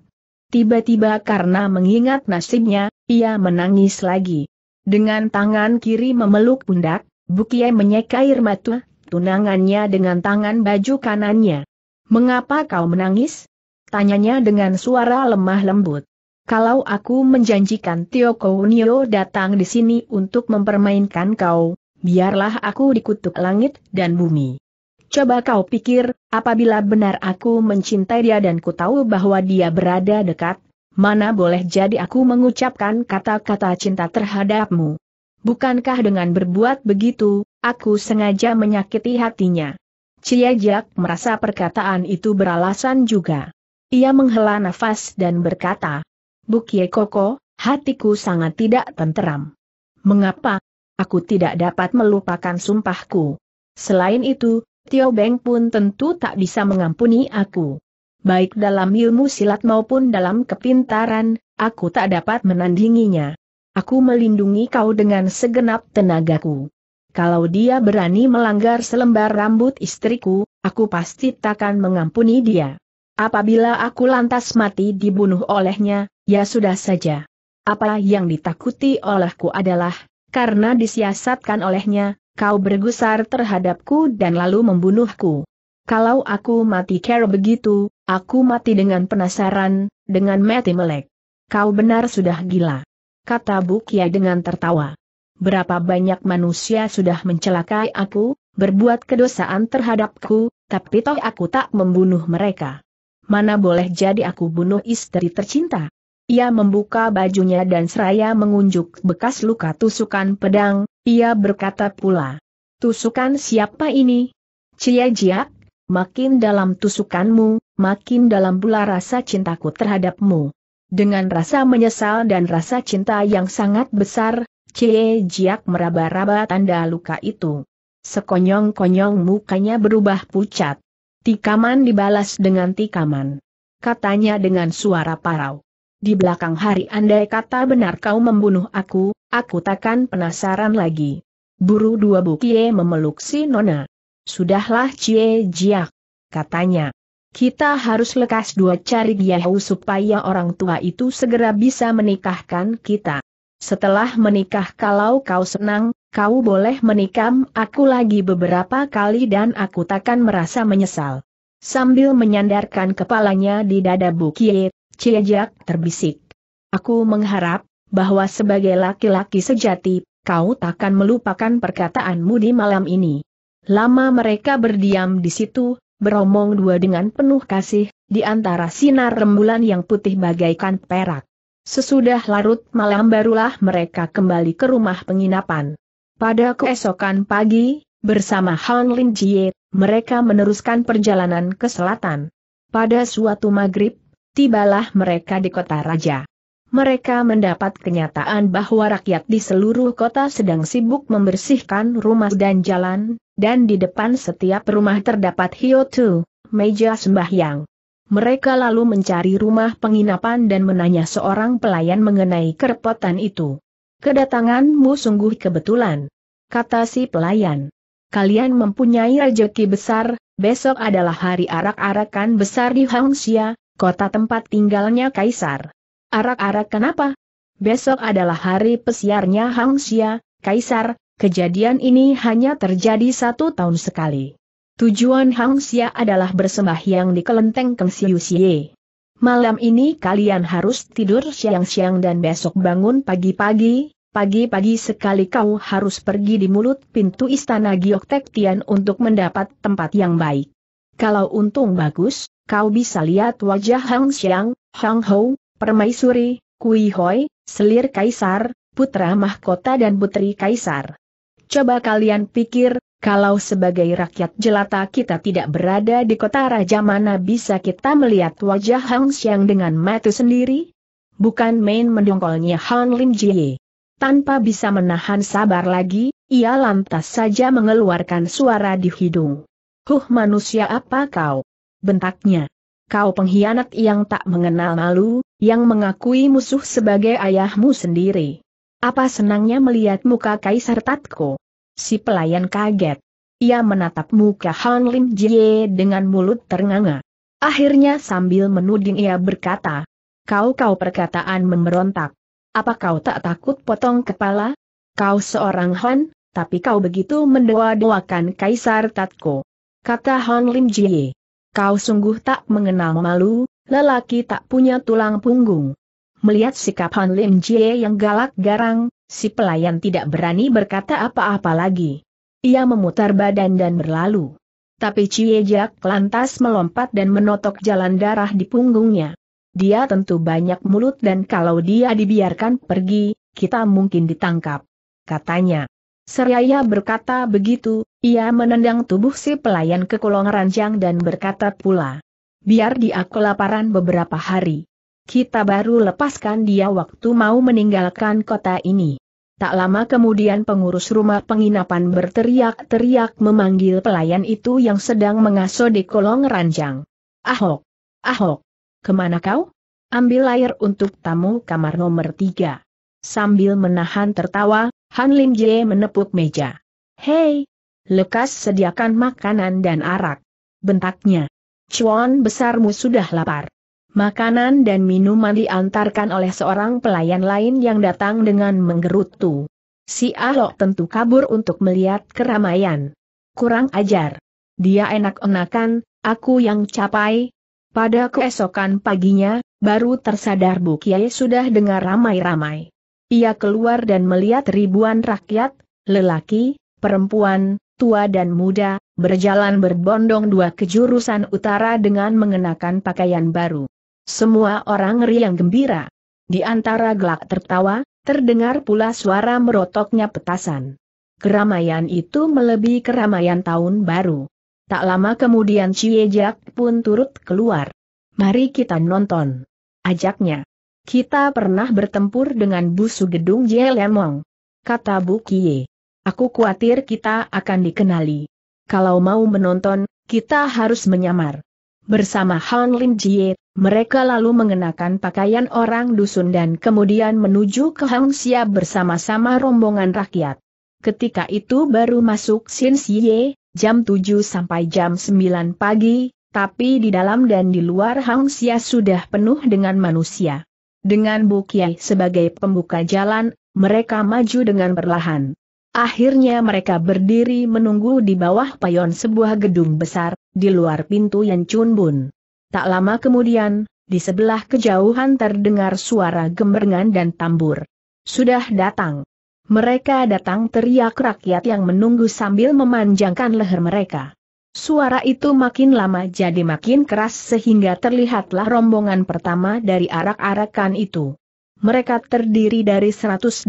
Tiba-tiba karena mengingat nasibnya, ia menangis lagi. Dengan tangan kiri memeluk pundak, Bukie menyeka air mata, tunangannya dengan tangan baju kanannya. Mengapa kau menangis? Tanyanya dengan suara lemah lembut. Kalau aku menjanjikan Tio Kounio datang di sini untuk mempermainkan kau, biarlah aku dikutuk langit dan bumi. Coba kau pikir, apabila benar aku mencintai dia dan ku tahu bahwa dia berada dekat, mana boleh jadi aku mengucapkan kata-kata cinta terhadapmu. Bukankah dengan berbuat begitu, aku sengaja menyakiti hatinya? Cia Jiak merasa perkataan itu beralasan juga. Ia menghela nafas dan berkata, Bukie Koko, hatiku sangat tidak tenteram. Mengapa? Aku tidak dapat melupakan sumpahku. Selain itu, Tio Beng pun tentu tak bisa mengampuni aku baik dalam ilmu silat maupun dalam kepintaran, aku tak dapat menandinginya. Aku melindungi kau dengan segenap tenagaku. Kalau dia berani melanggar selembar rambut istriku, aku pasti takkan mengampuni dia. Apabila aku lantas mati dibunuh olehnya, ya sudah saja. Apa yang ditakuti olehku adalah, karena disiasatkan olehnya, kau bergusar terhadapku dan lalu membunuhku. Kalau aku mati kera begitu, aku mati dengan penasaran, dengan mati melek. Kau benar sudah gila. Kata Bukia dengan tertawa. Berapa banyak manusia sudah mencelakai aku, berbuat kedosaan terhadapku, tapi toh aku tak membunuh mereka. Mana boleh jadi aku bunuh istri tercinta? Ia membuka bajunya dan seraya mengunjuk bekas luka tusukan pedang, ia berkata pula. Tusukan siapa ini? Cia Jiak? makin dalam tusukanmu, makin dalam pula rasa cintaku terhadapmu. Dengan rasa menyesal dan rasa cinta yang sangat besar, Cie Jiak meraba-raba tanda luka itu. Sekonyong-konyong mukanya berubah pucat. Tikaman dibalas dengan tikaman. Katanya dengan suara parau. Di belakang hari andai kata benar kau membunuh aku, aku takkan penasaran lagi. Buru dua bukie memeluk si Nona. Sudahlah Cie Jiak, katanya. Kita harus lekas dua cari Yahoo supaya orang tua itu segera bisa menikahkan kita. Setelah menikah kalau kau senang, kau boleh menikam aku lagi beberapa kali dan aku takkan merasa menyesal. Sambil menyandarkan kepalanya di dada bu Cie Ciejak terbisik. Aku mengharap, bahwa sebagai laki-laki sejati, kau takkan melupakan perkataanmu di malam ini. Lama mereka berdiam di situ, beromong dua dengan penuh kasih, di antara sinar rembulan yang putih bagaikan perak. Sesudah larut malam barulah mereka kembali ke rumah penginapan. Pada keesokan pagi, bersama Han Lin Jie, mereka meneruskan perjalanan ke selatan. Pada suatu maghrib, tibalah mereka di kota raja mereka mendapat kenyataan bahwa rakyat di seluruh kota sedang sibuk membersihkan rumah dan jalan, dan di depan setiap rumah terdapat hiotu, meja sembahyang. Mereka lalu mencari rumah penginapan dan menanya seorang pelayan mengenai kerepotan itu. Kedatanganmu sungguh kebetulan, kata si pelayan. Kalian mempunyai rejeki besar, besok adalah hari arak-arakan besar di Hangxia, kota tempat tinggalnya Kaisar. Arak-arak kenapa? Besok adalah hari pesiarnya Hang Xia, Kaisar, kejadian ini hanya terjadi satu tahun sekali. Tujuan Hang Xia adalah bersembahyang di kelenteng Keng Siu Xie. Malam ini kalian harus tidur siang-siang dan besok bangun pagi-pagi, pagi-pagi sekali kau harus pergi di mulut pintu istana Giok Tian untuk mendapat tempat yang baik. Kalau untung bagus, kau bisa lihat wajah Hang Xiang, Hang Hou, Permaisuri, Kui Hoi, Selir Kaisar, Putra Mahkota dan Putri Kaisar. Coba kalian pikir, kalau sebagai rakyat jelata kita tidak berada di kota Raja mana bisa kita melihat wajah Hang Xiang dengan mata sendiri? Bukan main mendongkolnya Han Lim Jie. Tanpa bisa menahan sabar lagi, ia lantas saja mengeluarkan suara di hidung. Huh manusia apa kau? Bentaknya kau pengkhianat yang tak mengenal malu, yang mengakui musuh sebagai ayahmu sendiri. Apa senangnya melihat muka Kaisar Tatko? Si pelayan kaget. Ia menatap muka Han Lim Jie dengan mulut ternganga. Akhirnya sambil menuding ia berkata, Kau-kau perkataan memberontak. Apa kau tak takut potong kepala? Kau seorang Han, tapi kau begitu mendewa-dewakan Kaisar Tatko. Kata Han Lim Jie kau sungguh tak mengenal malu, lelaki tak punya tulang punggung. Melihat sikap Han Lim Jie yang galak garang, si pelayan tidak berani berkata apa-apa lagi. Ia memutar badan dan berlalu. Tapi Cie Jak lantas melompat dan menotok jalan darah di punggungnya. Dia tentu banyak mulut dan kalau dia dibiarkan pergi, kita mungkin ditangkap. Katanya. Seraya berkata begitu, ia menendang tubuh si pelayan ke kolong ranjang dan berkata pula. Biar dia kelaparan beberapa hari. Kita baru lepaskan dia waktu mau meninggalkan kota ini. Tak lama kemudian pengurus rumah penginapan berteriak-teriak memanggil pelayan itu yang sedang mengasuh di kolong ranjang. Ahok! Ahok! Kemana kau? Ambil air untuk tamu kamar nomor tiga. Sambil menahan tertawa, Han Lim Jie menepuk meja. Hei! Lekas sediakan makanan dan arak. Bentaknya. Cuan besarmu sudah lapar. Makanan dan minuman diantarkan oleh seorang pelayan lain yang datang dengan menggerutu. Si Alok tentu kabur untuk melihat keramaian. Kurang ajar. Dia enak-enakan, aku yang capai. Pada keesokan paginya, baru tersadar Bu sudah dengar ramai-ramai. Ia keluar dan melihat ribuan rakyat, lelaki, perempuan, tua dan muda, berjalan berbondong dua ke jurusan utara dengan mengenakan pakaian baru. Semua orang riang gembira. Di antara gelak tertawa, terdengar pula suara merotoknya petasan. Keramaian itu melebihi keramaian tahun baru. Tak lama kemudian Ciejak pun turut keluar. Mari kita nonton. Ajaknya. Kita pernah bertempur dengan busu gedung Jelemong. Kata Bu Kie. Aku khawatir kita akan dikenali. Kalau mau menonton, kita harus menyamar. Bersama Han Lim Jie, mereka lalu mengenakan pakaian orang dusun dan kemudian menuju ke Hang Xia bersama-sama rombongan rakyat. Ketika itu baru masuk Xin Xie, jam 7 sampai jam 9 pagi, tapi di dalam dan di luar Hang Xia sudah penuh dengan manusia. Dengan Bu Kiai sebagai pembuka jalan, mereka maju dengan perlahan. Akhirnya mereka berdiri menunggu di bawah payon sebuah gedung besar, di luar pintu yang cunbun. Tak lama kemudian, di sebelah kejauhan terdengar suara gemerengan dan tambur. Sudah datang. Mereka datang teriak rakyat yang menunggu sambil memanjangkan leher mereka. Suara itu makin lama jadi makin keras sehingga terlihatlah rombongan pertama dari arak-arakan itu. Mereka terdiri dari 108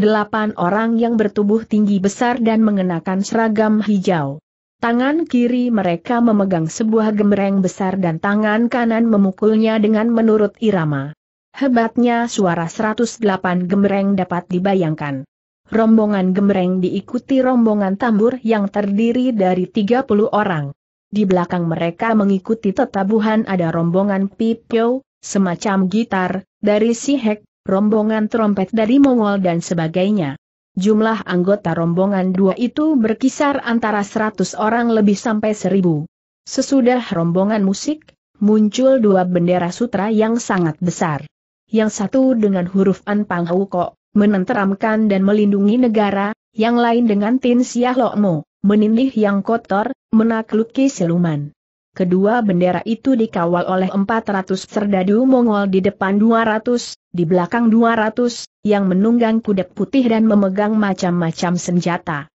orang yang bertubuh tinggi besar dan mengenakan seragam hijau. Tangan kiri mereka memegang sebuah gemereng besar dan tangan kanan memukulnya dengan menurut irama. Hebatnya suara 108 gemereng dapat dibayangkan. Rombongan gemereng diikuti rombongan tambur yang terdiri dari 30 orang. Di belakang mereka mengikuti tetabuhan ada rombongan pipyo, semacam gitar, dari Sihek, rombongan trompet dari Mongol dan sebagainya. Jumlah anggota rombongan dua itu berkisar antara 100 orang lebih sampai 1000. Sesudah rombongan musik, muncul dua bendera sutra yang sangat besar. Yang satu dengan huruf Anpang Hukok, menenteramkan dan melindungi negara, yang lain dengan Tin Siah Lokmo, menindih yang kotor, menakluki siluman. Kedua bendera itu dikawal oleh 400 serdadu Mongol di depan 200, di belakang 200, yang menunggang kuda putih dan memegang macam-macam senjata.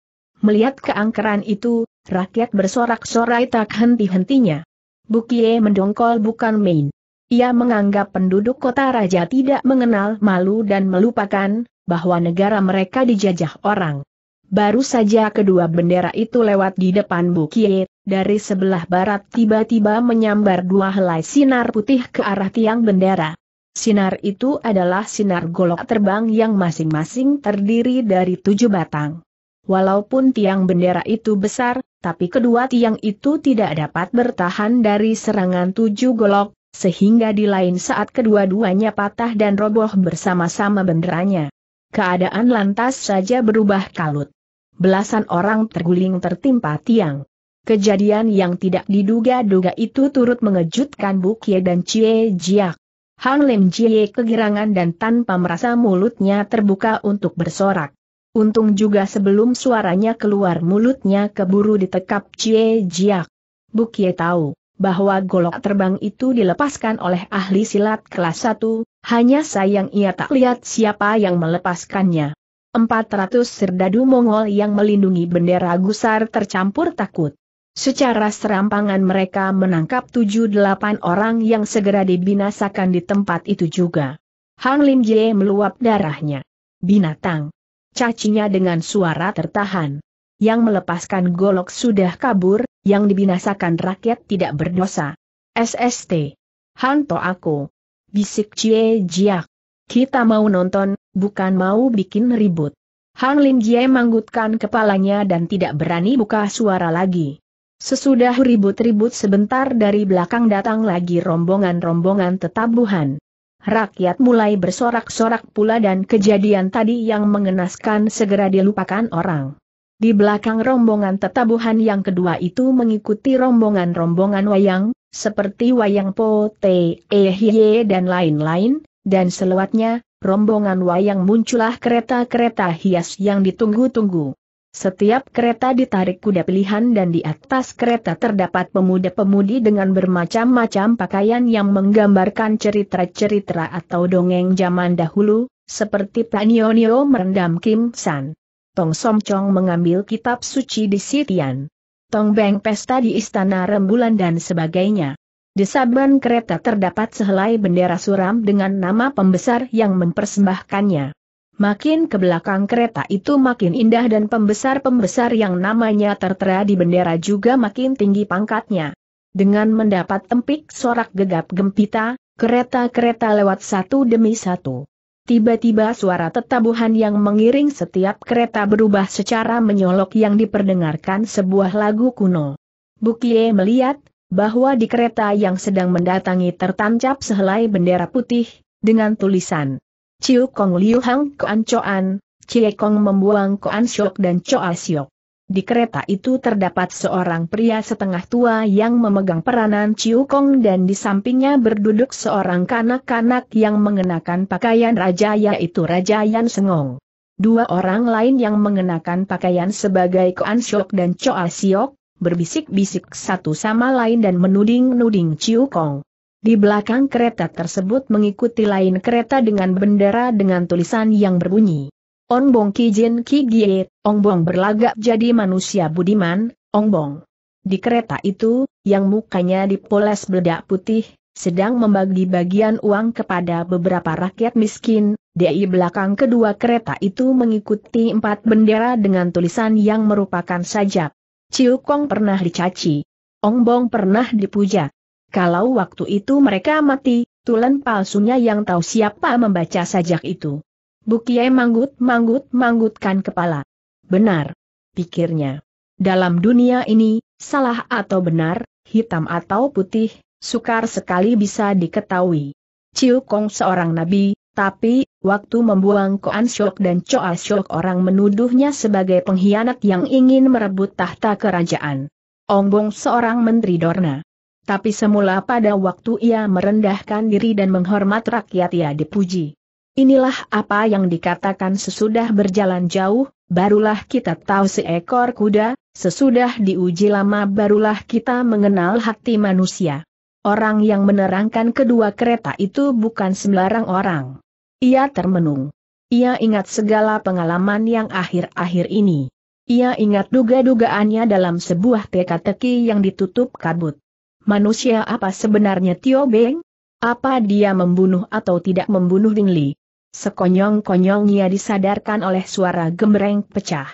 Melihat keangkeran itu, rakyat bersorak-sorai tak henti-hentinya. Bukie mendongkol bukan main. Ia menganggap penduduk kota raja tidak mengenal malu dan melupakan bahwa negara mereka dijajah orang. Baru saja kedua bendera itu lewat di depan bukit dari sebelah barat tiba-tiba menyambar dua helai sinar putih ke arah tiang bendera. Sinar itu adalah sinar golok terbang yang masing-masing terdiri dari tujuh batang. Walaupun tiang bendera itu besar, tapi kedua tiang itu tidak dapat bertahan dari serangan tujuh golok, sehingga di lain saat kedua-duanya patah dan roboh bersama-sama benderanya. Keadaan lantas saja berubah kalut belasan orang terguling tertimpa tiang. Kejadian yang tidak diduga-duga itu turut mengejutkan Kie dan Cie Jiak. Hang Lim Jie kegirangan dan tanpa merasa mulutnya terbuka untuk bersorak. Untung juga sebelum suaranya keluar mulutnya keburu ditekap Cie Jiak. Bukie tahu bahwa golok terbang itu dilepaskan oleh ahli silat kelas 1, hanya sayang ia tak lihat siapa yang melepaskannya. 400 serdadu Mongol yang melindungi bendera gusar tercampur takut. Secara serampangan mereka menangkap 7-8 orang yang segera dibinasakan di tempat itu juga. Hang Lim Jie meluap darahnya. Binatang. Cacinya dengan suara tertahan. Yang melepaskan golok sudah kabur, yang dibinasakan rakyat tidak berdosa. SST. Hanto aku. Bisik Cie Jiak. Kita mau nonton, bukan mau bikin ribut. Hang Lin Jie manggutkan kepalanya dan tidak berani buka suara lagi. Sesudah ribut-ribut sebentar dari belakang datang lagi rombongan-rombongan tetabuhan. Rakyat mulai bersorak-sorak pula dan kejadian tadi yang mengenaskan segera dilupakan orang. Di belakang rombongan tetabuhan yang kedua itu mengikuti rombongan-rombongan wayang, seperti wayang po te, e, dan lain-lain, dan selewatnya, rombongan wayang muncullah kereta-kereta hias yang ditunggu-tunggu. Setiap kereta ditarik kuda pilihan dan di atas kereta terdapat pemuda-pemudi dengan bermacam-macam pakaian yang menggambarkan cerita-cerita atau dongeng zaman dahulu, seperti Panionio merendam Kim San. Tong Som Chong mengambil kitab suci di Sitian. Tong Beng pesta di Istana Rembulan dan sebagainya. Di saban kereta terdapat sehelai bendera suram dengan nama pembesar yang mempersembahkannya. Makin ke belakang kereta itu makin indah dan pembesar-pembesar yang namanya tertera di bendera juga makin tinggi pangkatnya. Dengan mendapat tempik sorak gegap gempita, kereta-kereta lewat satu demi satu. Tiba-tiba suara tetabuhan yang mengiring setiap kereta berubah secara menyolok yang diperdengarkan sebuah lagu kuno. Bukie melihat, bahwa di kereta yang sedang mendatangi tertancap sehelai bendera putih, dengan tulisan Ciu Kong Liu Hang Koan Choan, Cie Kong membuang Koan Syok dan Choa Syok. Di kereta itu terdapat seorang pria setengah tua yang memegang peranan Ciu Kong dan di sampingnya berduduk seorang kanak-kanak yang mengenakan pakaian raja yaitu Raja Yan Sengong. Dua orang lain yang mengenakan pakaian sebagai Koan Syok dan Choa Syok, berbisik-bisik satu sama lain dan menuding-nuding Ciu Kong. Di belakang kereta tersebut mengikuti lain kereta dengan bendera dengan tulisan yang berbunyi. Ong Bong Ki Jin Ki Gie, Ong Bong berlagak jadi manusia budiman, Ong Bong. Di kereta itu, yang mukanya dipoles bedak putih, sedang membagi bagian uang kepada beberapa rakyat miskin, di belakang kedua kereta itu mengikuti empat bendera dengan tulisan yang merupakan sajak. Ciu Kong pernah dicaci. Ong Bong pernah dipuja. Kalau waktu itu mereka mati, tulen palsunya yang tahu siapa membaca sajak itu. Bukie manggut-manggut-manggutkan kepala. Benar. Pikirnya. Dalam dunia ini, salah atau benar, hitam atau putih, sukar sekali bisa diketahui. Ciu Kong seorang nabi, tapi, Waktu membuang Koan Syok dan Choa Syok orang menuduhnya sebagai pengkhianat yang ingin merebut tahta kerajaan. Ong seorang menteri Dorna. Tapi semula pada waktu ia merendahkan diri dan menghormat rakyat ia dipuji. Inilah apa yang dikatakan sesudah berjalan jauh, barulah kita tahu seekor kuda, sesudah diuji lama barulah kita mengenal hati manusia. Orang yang menerangkan kedua kereta itu bukan sembarang orang. Ia termenung. Ia ingat segala pengalaman yang akhir-akhir ini. Ia ingat duga-dugaannya dalam sebuah teka-teki yang ditutup kabut. Manusia apa sebenarnya Tio Beng? Apa dia membunuh atau tidak membunuh Ding Li? sekonyong konyong ia disadarkan oleh suara gemereng pecah.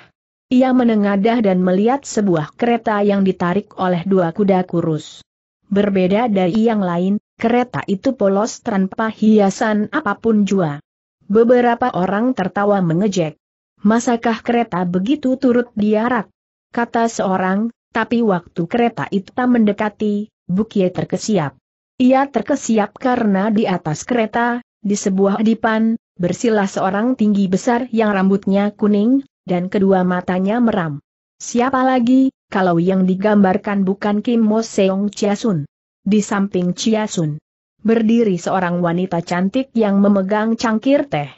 Ia menengadah dan melihat sebuah kereta yang ditarik oleh dua kuda kurus. Berbeda dari yang lain, Kereta itu polos tanpa hiasan apapun jua. Beberapa orang tertawa mengejek. Masakah kereta begitu turut diarak? Kata seorang, tapi waktu kereta itu tak mendekati, Bukie terkesiap. Ia terkesiap karena di atas kereta, di sebuah dipan, bersilah seorang tinggi besar yang rambutnya kuning, dan kedua matanya meram. Siapa lagi, kalau yang digambarkan bukan Kim Mo Seong Chia Sun. Di samping Chia Sun, berdiri seorang wanita cantik yang memegang cangkir teh.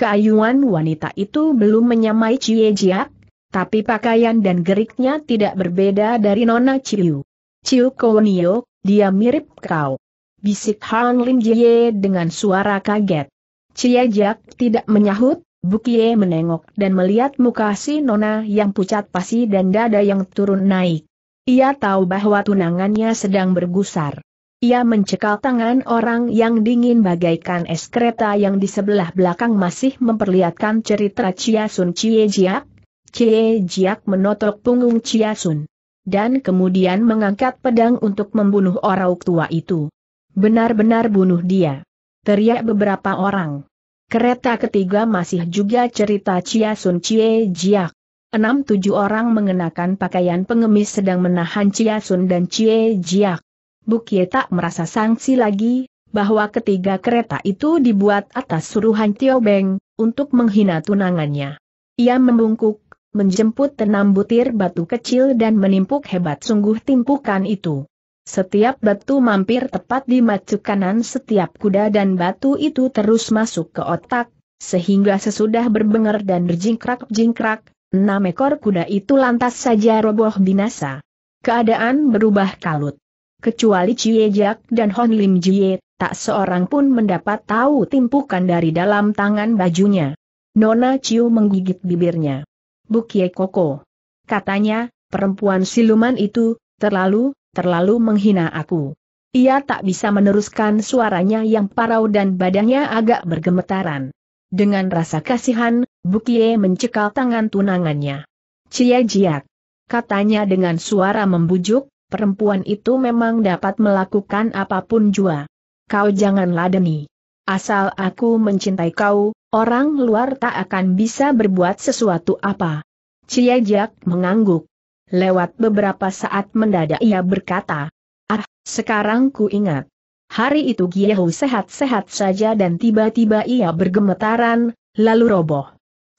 Keayuan wanita itu belum menyamai Chie Jiak, tapi pakaian dan geriknya tidak berbeda dari Nona Chiu. Chiu Kounio, dia mirip kau. Bisik Han Lim Jie dengan suara kaget. Chia Jiak tidak menyahut, Bukie menengok dan melihat muka si Nona yang pucat pasi dan dada yang turun naik. Ia tahu bahwa tunangannya sedang bergusar. Ia mencekal tangan orang yang dingin bagaikan es kereta yang di sebelah belakang masih memperlihatkan cerita Chia Sun Cie Jiak. Cie Jiak menotok punggung Chia Sun. Dan kemudian mengangkat pedang untuk membunuh orang tua itu. Benar-benar bunuh dia. Teriak beberapa orang. Kereta ketiga masih juga cerita Chia Sun Cie Jiak. Enam tujuh orang mengenakan pakaian pengemis sedang menahan Chia Sun dan Cie Jiak. Bukie tak merasa sanksi lagi, bahwa ketiga kereta itu dibuat atas suruhan Tio Beng, untuk menghina tunangannya. Ia membungkuk, menjemput enam butir batu kecil dan menimpuk hebat sungguh timpukan itu. Setiap batu mampir tepat di macu kanan setiap kuda dan batu itu terus masuk ke otak, sehingga sesudah berbengar dan berjingkrak-jingkrak, Enam ekor kuda itu lantas saja roboh binasa. Keadaan berubah kalut. Kecuali Cie Jak dan Hon Lim Jie, tak seorang pun mendapat tahu timpukan dari dalam tangan bajunya. Nona Ciu menggigit bibirnya. Bukie Koko. Katanya, perempuan siluman itu, terlalu, terlalu menghina aku. Ia tak bisa meneruskan suaranya yang parau dan badannya agak bergemetaran. Dengan rasa kasihan, Bukie mencekal tangan tunangannya. Cia jiak. Katanya dengan suara membujuk, perempuan itu memang dapat melakukan apapun jua. Kau jangan ladeni. Asal aku mencintai kau, orang luar tak akan bisa berbuat sesuatu apa. Cia jiak mengangguk. Lewat beberapa saat mendadak ia berkata, Ah, sekarang ku ingat. Hari itu Giehu sehat-sehat saja dan tiba-tiba ia bergemetaran, lalu roboh.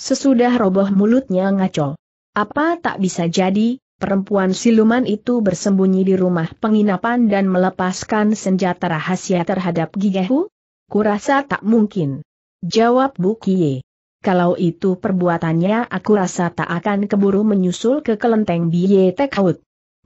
Sesudah roboh mulutnya ngaco. Apa tak bisa jadi, perempuan siluman itu bersembunyi di rumah penginapan dan melepaskan senjata rahasia terhadap Giehu? Kurasa tak mungkin. Jawab Bu Kie. Kalau itu perbuatannya aku rasa tak akan keburu menyusul ke kelenteng Biye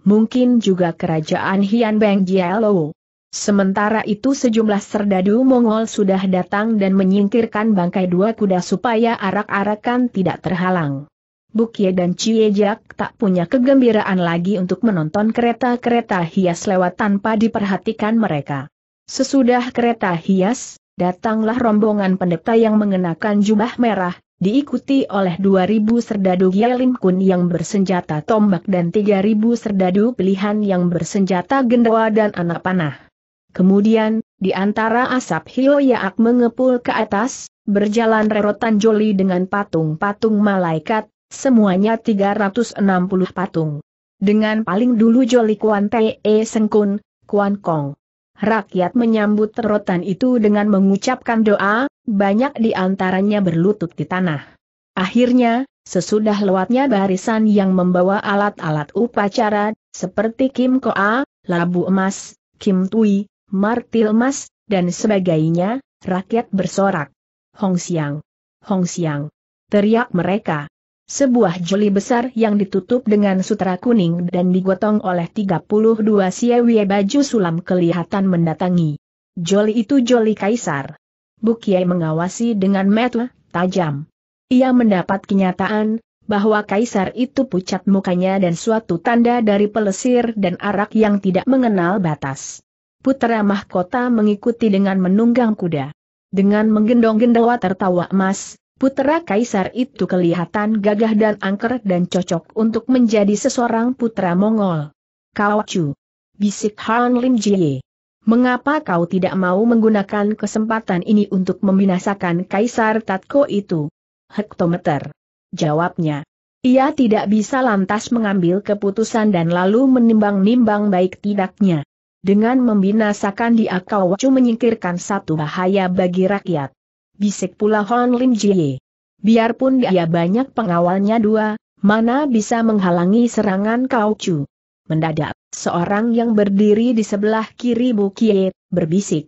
Mungkin juga kerajaan Hian Beng Jialo. Sementara itu sejumlah serdadu Mongol sudah datang dan menyingkirkan bangkai dua kuda supaya arak-arakan tidak terhalang. Bukye dan Ciejak tak punya kegembiraan lagi untuk menonton kereta-kereta hias lewat tanpa diperhatikan mereka. Sesudah kereta hias, datanglah rombongan pendeta yang mengenakan jubah merah, diikuti oleh 2.000 serdadu Gyalim Kun yang bersenjata tombak dan 3.000 serdadu pilihan yang bersenjata gendawa dan anak panah. Kemudian, di antara asap Hioyaak mengepul ke atas, berjalan rerotan joli dengan patung-patung malaikat, semuanya 360 patung. Dengan paling dulu joli Kuan e Sengkun, Kuan Kong. Rakyat menyambut rerotan itu dengan mengucapkan doa, banyak di antaranya berlutut di tanah. Akhirnya, sesudah lewatnya barisan yang membawa alat-alat upacara, seperti Kim Koa, Labu Emas, Kim Tui, martil mas, dan sebagainya, rakyat bersorak. Hong Siang! Hong Siang! Teriak mereka. Sebuah joli besar yang ditutup dengan sutra kuning dan digotong oleh 32 siewie baju sulam kelihatan mendatangi. Joli itu joli kaisar. Bukiai mengawasi dengan mata tajam. Ia mendapat kenyataan bahwa kaisar itu pucat mukanya dan suatu tanda dari pelesir dan arak yang tidak mengenal batas. Putra mahkota mengikuti dengan menunggang kuda. Dengan menggendong-gendawa tertawa emas, Putra kaisar itu kelihatan gagah dan angker dan cocok untuk menjadi seseorang putra Mongol. Kau cu. Bisik Han Lim Jie. Mengapa kau tidak mau menggunakan kesempatan ini untuk membinasakan kaisar Tatko itu? Hektometer. Jawabnya. Ia tidak bisa lantas mengambil keputusan dan lalu menimbang-nimbang baik tidaknya. Dengan membinasakan dia kau wacu menyingkirkan satu bahaya bagi rakyat. Bisik pula Hon Lim Jie. Biarpun dia banyak pengawalnya dua, mana bisa menghalangi serangan kau Mendadak, seorang yang berdiri di sebelah kiri Bukie, berbisik.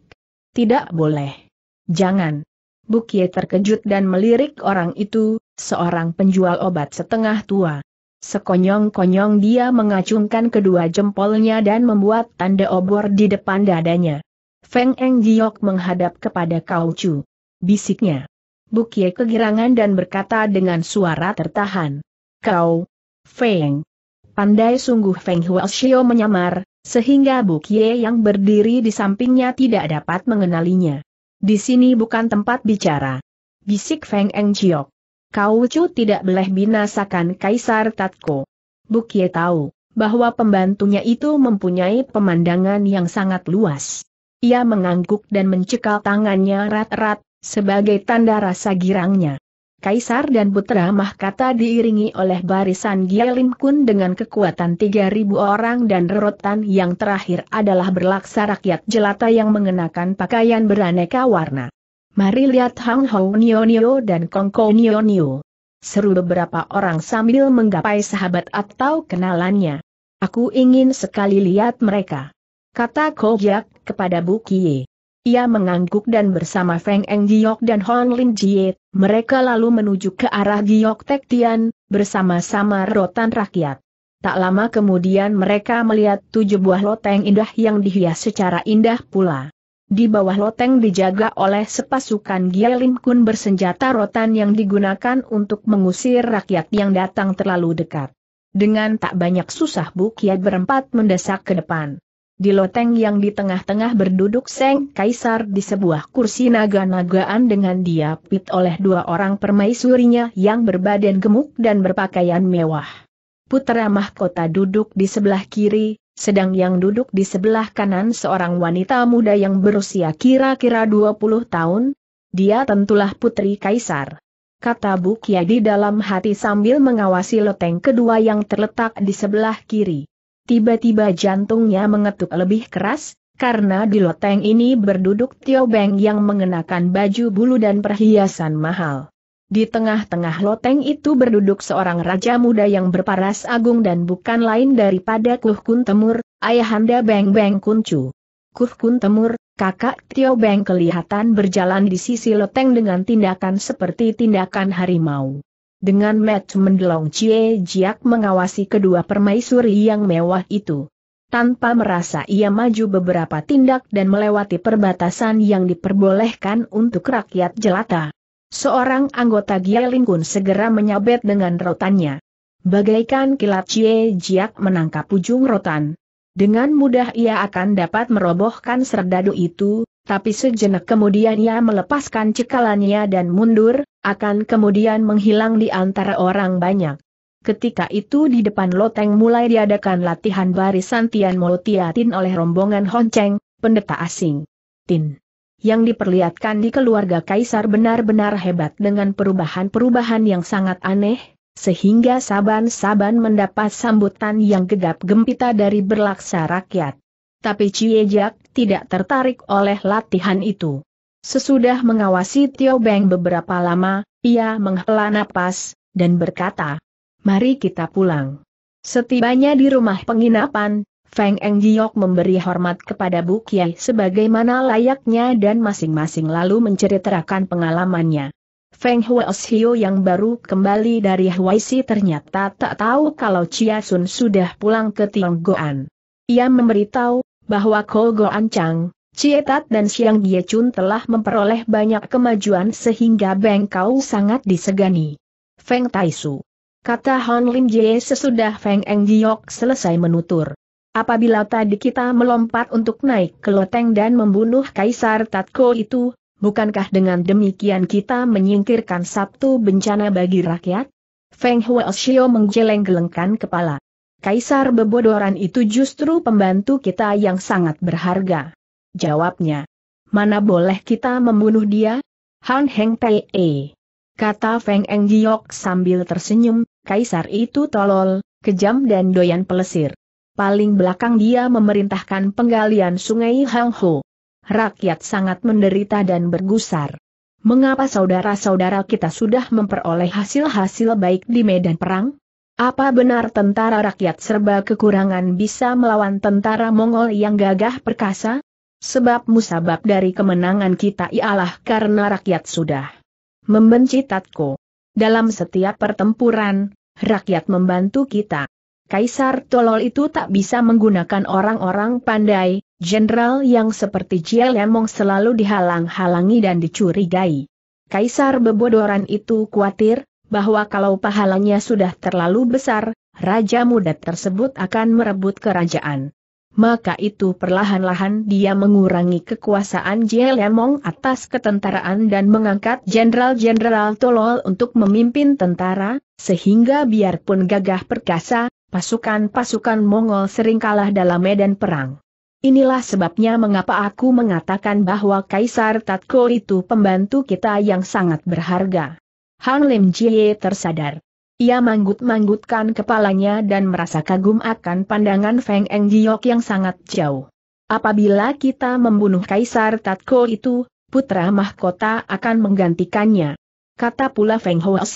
Tidak boleh. Jangan. Bukie terkejut dan melirik orang itu, seorang penjual obat setengah tua. Sekonyong-konyong dia mengacungkan kedua jempolnya dan membuat tanda obor di depan dadanya. Feng Eng Giok menghadap kepada Kau Chu. Bisiknya. Bukie kegirangan dan berkata dengan suara tertahan. Kau, Feng. Pandai sungguh Feng Huashio menyamar, sehingga Bukie yang berdiri di sampingnya tidak dapat mengenalinya. Di sini bukan tempat bicara. Bisik Feng Eng Giok. Kau Chu tidak boleh binasakan Kaisar Tatko. Bukie tahu bahwa pembantunya itu mempunyai pemandangan yang sangat luas. Ia mengangguk dan mencekal tangannya rat-rat, sebagai tanda rasa girangnya. Kaisar dan putra Mahkota diiringi oleh barisan Gialim Kun dengan kekuatan 3.000 orang dan rerotan yang terakhir adalah berlaksa rakyat jelata yang mengenakan pakaian beraneka warna. Mari lihat Hang Hong Nio Nio dan Kong Kong Nio Nio. Seru beberapa orang sambil menggapai sahabat atau kenalannya. Aku ingin sekali lihat mereka. Kata Kojak kepada Bu Kie. Ia mengangguk dan bersama Feng Eng Giok dan Hon Lin Jie, mereka lalu menuju ke arah Giok Tek Tian, bersama-sama rotan rakyat. Tak lama kemudian mereka melihat tujuh buah loteng indah yang dihias secara indah pula. Di bawah loteng dijaga oleh sepasukan Gielim Kun bersenjata rotan yang digunakan untuk mengusir rakyat yang datang terlalu dekat. Dengan tak banyak susah Bukiat berempat mendesak ke depan. Di loteng yang di tengah-tengah berduduk Seng Kaisar di sebuah kursi naga-nagaan dengan diapit oleh dua orang permaisurinya yang berbadan gemuk dan berpakaian mewah. Putera mahkota duduk di sebelah kiri, sedang yang duduk di sebelah kanan seorang wanita muda yang berusia kira-kira 20 tahun, dia tentulah putri kaisar. Kata Bukia di dalam hati sambil mengawasi loteng kedua yang terletak di sebelah kiri. Tiba-tiba jantungnya mengetuk lebih keras, karena di loteng ini berduduk Tio Beng yang mengenakan baju bulu dan perhiasan mahal. Di tengah-tengah loteng itu berduduk seorang raja muda yang berparas agung dan bukan lain daripada Kuh Kun Temur, ayahanda Beng Beng Kuncu. Kuh Kun Temur, kakak Tio Beng kelihatan berjalan di sisi loteng dengan tindakan seperti tindakan harimau. Dengan met mendelong Cie Jiak mengawasi kedua permaisuri yang mewah itu. Tanpa merasa ia maju beberapa tindak dan melewati perbatasan yang diperbolehkan untuk rakyat jelata. Seorang anggota Gielingkun segera menyabet dengan rotannya. Bagaikan kilat Cie Jiak menangkap ujung rotan. Dengan mudah ia akan dapat merobohkan serdadu itu, tapi sejenak kemudian ia melepaskan cekalannya dan mundur, akan kemudian menghilang di antara orang banyak. Ketika itu di depan loteng mulai diadakan latihan barisan Tian Mo Tin oleh rombongan Honceng, pendeta asing. Tin yang diperlihatkan di keluarga kaisar benar-benar hebat dengan perubahan-perubahan yang sangat aneh, sehingga saban-saban mendapat sambutan yang gegap gempita dari berlaksa rakyat. Tapi Ciejak tidak tertarik oleh latihan itu. Sesudah mengawasi Tio Beng beberapa lama, ia menghela napas, dan berkata, Mari kita pulang. Setibanya di rumah penginapan, Feng Eng Giok memberi hormat kepada Bu Kiai sebagaimana layaknya dan masing-masing lalu menceritakan pengalamannya. Feng Huoshio yang baru kembali dari Hawaii ternyata tak tahu kalau Chia Sun sudah pulang ke Tianggoan. Ia memberitahu bahwa Ko Goan Chang, Tat dan Siang Gie Chun telah memperoleh banyak kemajuan sehingga Bengkau sangat disegani. Feng Taisu. Kata Hon Lim Jie sesudah Feng Eng Giok selesai menutur. Apabila tadi kita melompat untuk naik ke loteng dan membunuh Kaisar Tatko itu, bukankah dengan demikian kita menyingkirkan Sabtu bencana bagi rakyat? Feng Huo menggeleng-gelengkan kepala. Kaisar Bebodoran itu justru pembantu kita yang sangat berharga. Jawabnya. Mana boleh kita membunuh dia? Han Heng Pei. Kata Feng Giok sambil tersenyum, Kaisar itu tolol, kejam dan doyan pelesir paling belakang dia memerintahkan penggalian sungai Hang Hu. Rakyat sangat menderita dan bergusar. Mengapa saudara-saudara kita sudah memperoleh hasil-hasil baik di medan perang? Apa benar tentara rakyat serba kekurangan bisa melawan tentara Mongol yang gagah perkasa? Sebab musabab dari kemenangan kita ialah karena rakyat sudah membenci Tatko. Dalam setiap pertempuran, rakyat membantu kita. Kaisar tolol itu tak bisa menggunakan orang-orang pandai, jenderal yang seperti Jia Lemong selalu dihalang-halangi dan dicurigai. Kaisar bebodoran itu khawatir, bahwa kalau pahalanya sudah terlalu besar, raja muda tersebut akan merebut kerajaan. Maka itu perlahan-lahan dia mengurangi kekuasaan Jelemong atas ketentaraan dan mengangkat jenderal-jenderal tolol untuk memimpin tentara, sehingga biarpun gagah perkasa, pasukan-pasukan Mongol sering kalah dalam medan perang. Inilah sebabnya mengapa aku mengatakan bahwa Kaisar Tatko itu pembantu kita yang sangat berharga. Han Lim Jie tersadar. Ia manggut-manggutkan kepalanya dan merasa kagum akan pandangan Feng Eng Giok yang sangat jauh. Apabila kita membunuh Kaisar Tatko itu, putra mahkota akan menggantikannya. Kata pula Feng Huas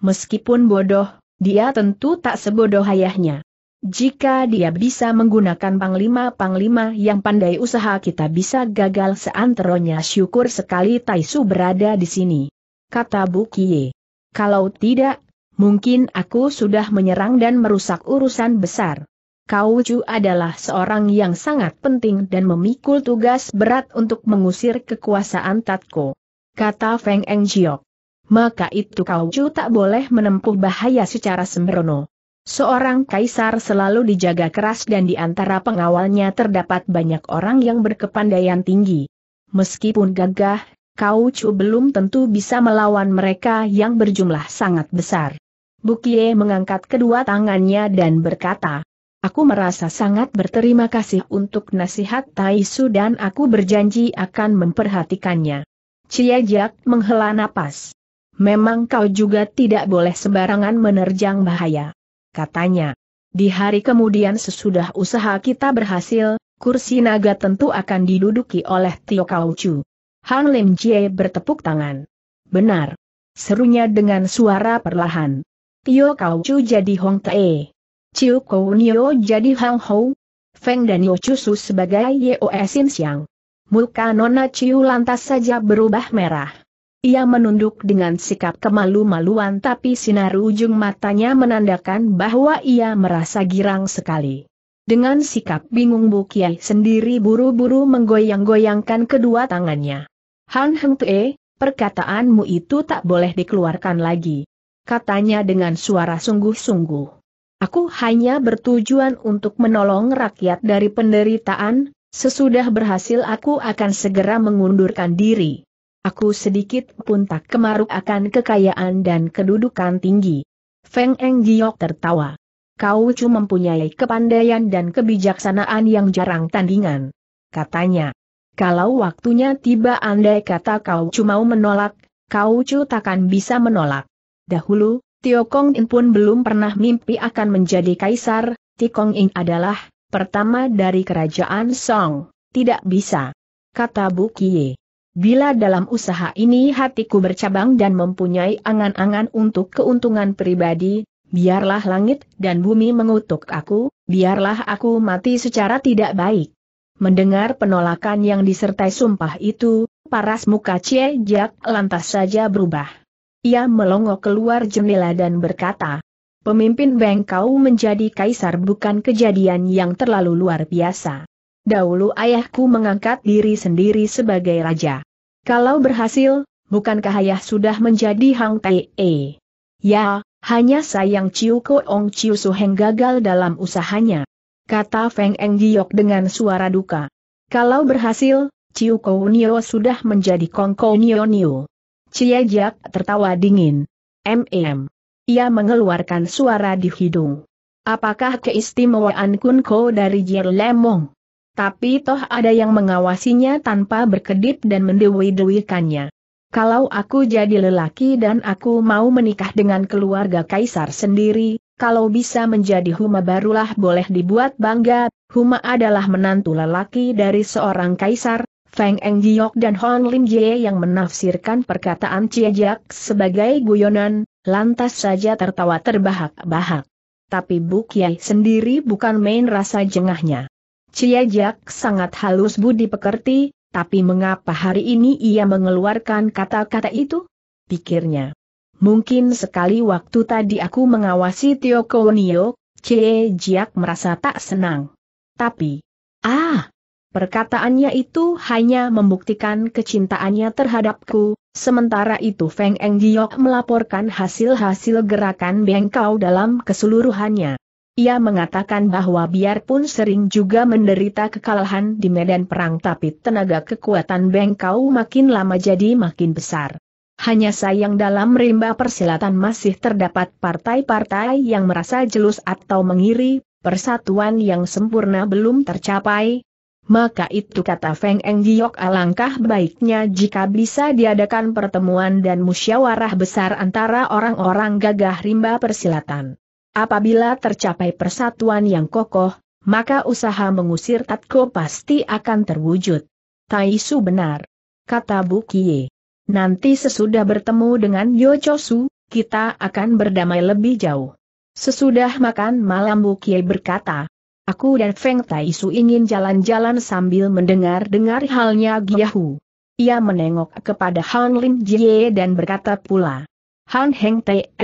Meskipun bodoh, dia tentu tak sebodoh ayahnya. Jika dia bisa menggunakan panglima-panglima yang pandai usaha kita bisa gagal seanteronya syukur sekali Taisu berada di sini. Kata Bukie. Kalau tidak, mungkin aku sudah menyerang dan merusak urusan besar. Kau Chu adalah seorang yang sangat penting dan memikul tugas berat untuk mengusir kekuasaan Tatko. Kata Feng Engjiok maka itu Kaucu tak boleh menempuh bahaya secara sembrono. Seorang kaisar selalu dijaga keras dan di antara pengawalnya terdapat banyak orang yang berkepandaian tinggi. Meskipun gagah, kau cu belum tentu bisa melawan mereka yang berjumlah sangat besar. Bukie mengangkat kedua tangannya dan berkata, Aku merasa sangat berterima kasih untuk nasihat Taisu dan aku berjanji akan memperhatikannya. Cia menghela napas memang kau juga tidak boleh sembarangan menerjang bahaya. Katanya. Di hari kemudian sesudah usaha kita berhasil, kursi naga tentu akan diduduki oleh Tio Kau Chu. Han Lim Jie bertepuk tangan. Benar. Serunya dengan suara perlahan. Tio Kau Chu jadi Hong Tae. Chiu Kou Nio jadi Hang Hou. Feng dan Yo Chu sebagai Yeo Esin Siang. Muka Nona Chiu lantas saja berubah merah. Ia menunduk dengan sikap kemalu-maluan tapi sinar ujung matanya menandakan bahwa ia merasa girang sekali. Dengan sikap bingung Bu Kiai sendiri buru-buru menggoyang-goyangkan kedua tangannya. Han Heng Tue, perkataanmu itu tak boleh dikeluarkan lagi. Katanya dengan suara sungguh-sungguh. Aku hanya bertujuan untuk menolong rakyat dari penderitaan, Sesudah berhasil aku akan segera mengundurkan diri aku sedikit pun tak kemaruk akan kekayaan dan kedudukan tinggi. Feng Eng Giok tertawa. Kau cuma mempunyai kepandaian dan kebijaksanaan yang jarang tandingan. Katanya. Kalau waktunya tiba andai kata kau cuma mau menolak, kau cu takkan bisa menolak. Dahulu, Tio Kong In pun belum pernah mimpi akan menjadi kaisar, Ti Kong In adalah, pertama dari kerajaan Song, tidak bisa. Kata Bu Kie. Bila dalam usaha ini hatiku bercabang dan mempunyai angan-angan untuk keuntungan pribadi, biarlah langit dan bumi mengutuk aku, biarlah aku mati secara tidak baik. Mendengar penolakan yang disertai sumpah itu, paras muka Cie Jak lantas saja berubah. Ia melongo keluar jendela dan berkata, Pemimpin Bengkau menjadi kaisar bukan kejadian yang terlalu luar biasa. Dahulu ayahku mengangkat diri sendiri sebagai raja. Kalau berhasil, bukankah ayah sudah menjadi Hang Tae? Ya, hanya sayang Ciu Koong Ciu Heng gagal dalam usahanya. Kata Feng Eng Giok dengan suara duka. Kalau berhasil, Ciu Nio sudah menjadi Kong Ko Nio Nio. Cia Jiak tertawa dingin. MM. Ia mengeluarkan suara di hidung. Apakah keistimewaan Kun Ko dari Jir Lemong? tapi toh ada yang mengawasinya tanpa berkedip dan mendewi-dewikannya. Kalau aku jadi lelaki dan aku mau menikah dengan keluarga kaisar sendiri, kalau bisa menjadi Huma barulah boleh dibuat bangga, Huma adalah menantu lelaki dari seorang kaisar, Feng Eng Jiok dan Hon Lim Jie yang menafsirkan perkataan Jiak sebagai guyonan, lantas saja tertawa terbahak-bahak. Tapi Bu Kiai sendiri bukan main rasa jengahnya. Jiak sangat halus budi pekerti, tapi mengapa hari ini ia mengeluarkan kata-kata itu? Pikirnya. Mungkin sekali waktu tadi aku mengawasi Tio Kownio, Cie Jiak merasa tak senang. Tapi, ah, perkataannya itu hanya membuktikan kecintaannya terhadapku, sementara itu Feng Enggiok melaporkan hasil-hasil gerakan Bengkau dalam keseluruhannya. Ia mengatakan bahwa biarpun sering juga menderita kekalahan di medan perang tapi tenaga kekuatan Bengkau makin lama jadi makin besar. Hanya sayang dalam rimba persilatan masih terdapat partai-partai yang merasa jelus atau mengiri, persatuan yang sempurna belum tercapai. Maka itu kata Feng Eng Giok alangkah baiknya jika bisa diadakan pertemuan dan musyawarah besar antara orang-orang gagah rimba persilatan. Apabila tercapai persatuan yang kokoh, maka usaha mengusir Tatko pasti akan terwujud. Taisu benar. Kata Bu Bukie. Nanti sesudah bertemu dengan Yochosu, kita akan berdamai lebih jauh. Sesudah makan malam Bu Bukie berkata, Aku dan Feng Taisu ingin jalan-jalan sambil mendengar-dengar halnya Giyahu. Ia menengok kepada Han Lin Jie dan berkata pula, Han Heng Te,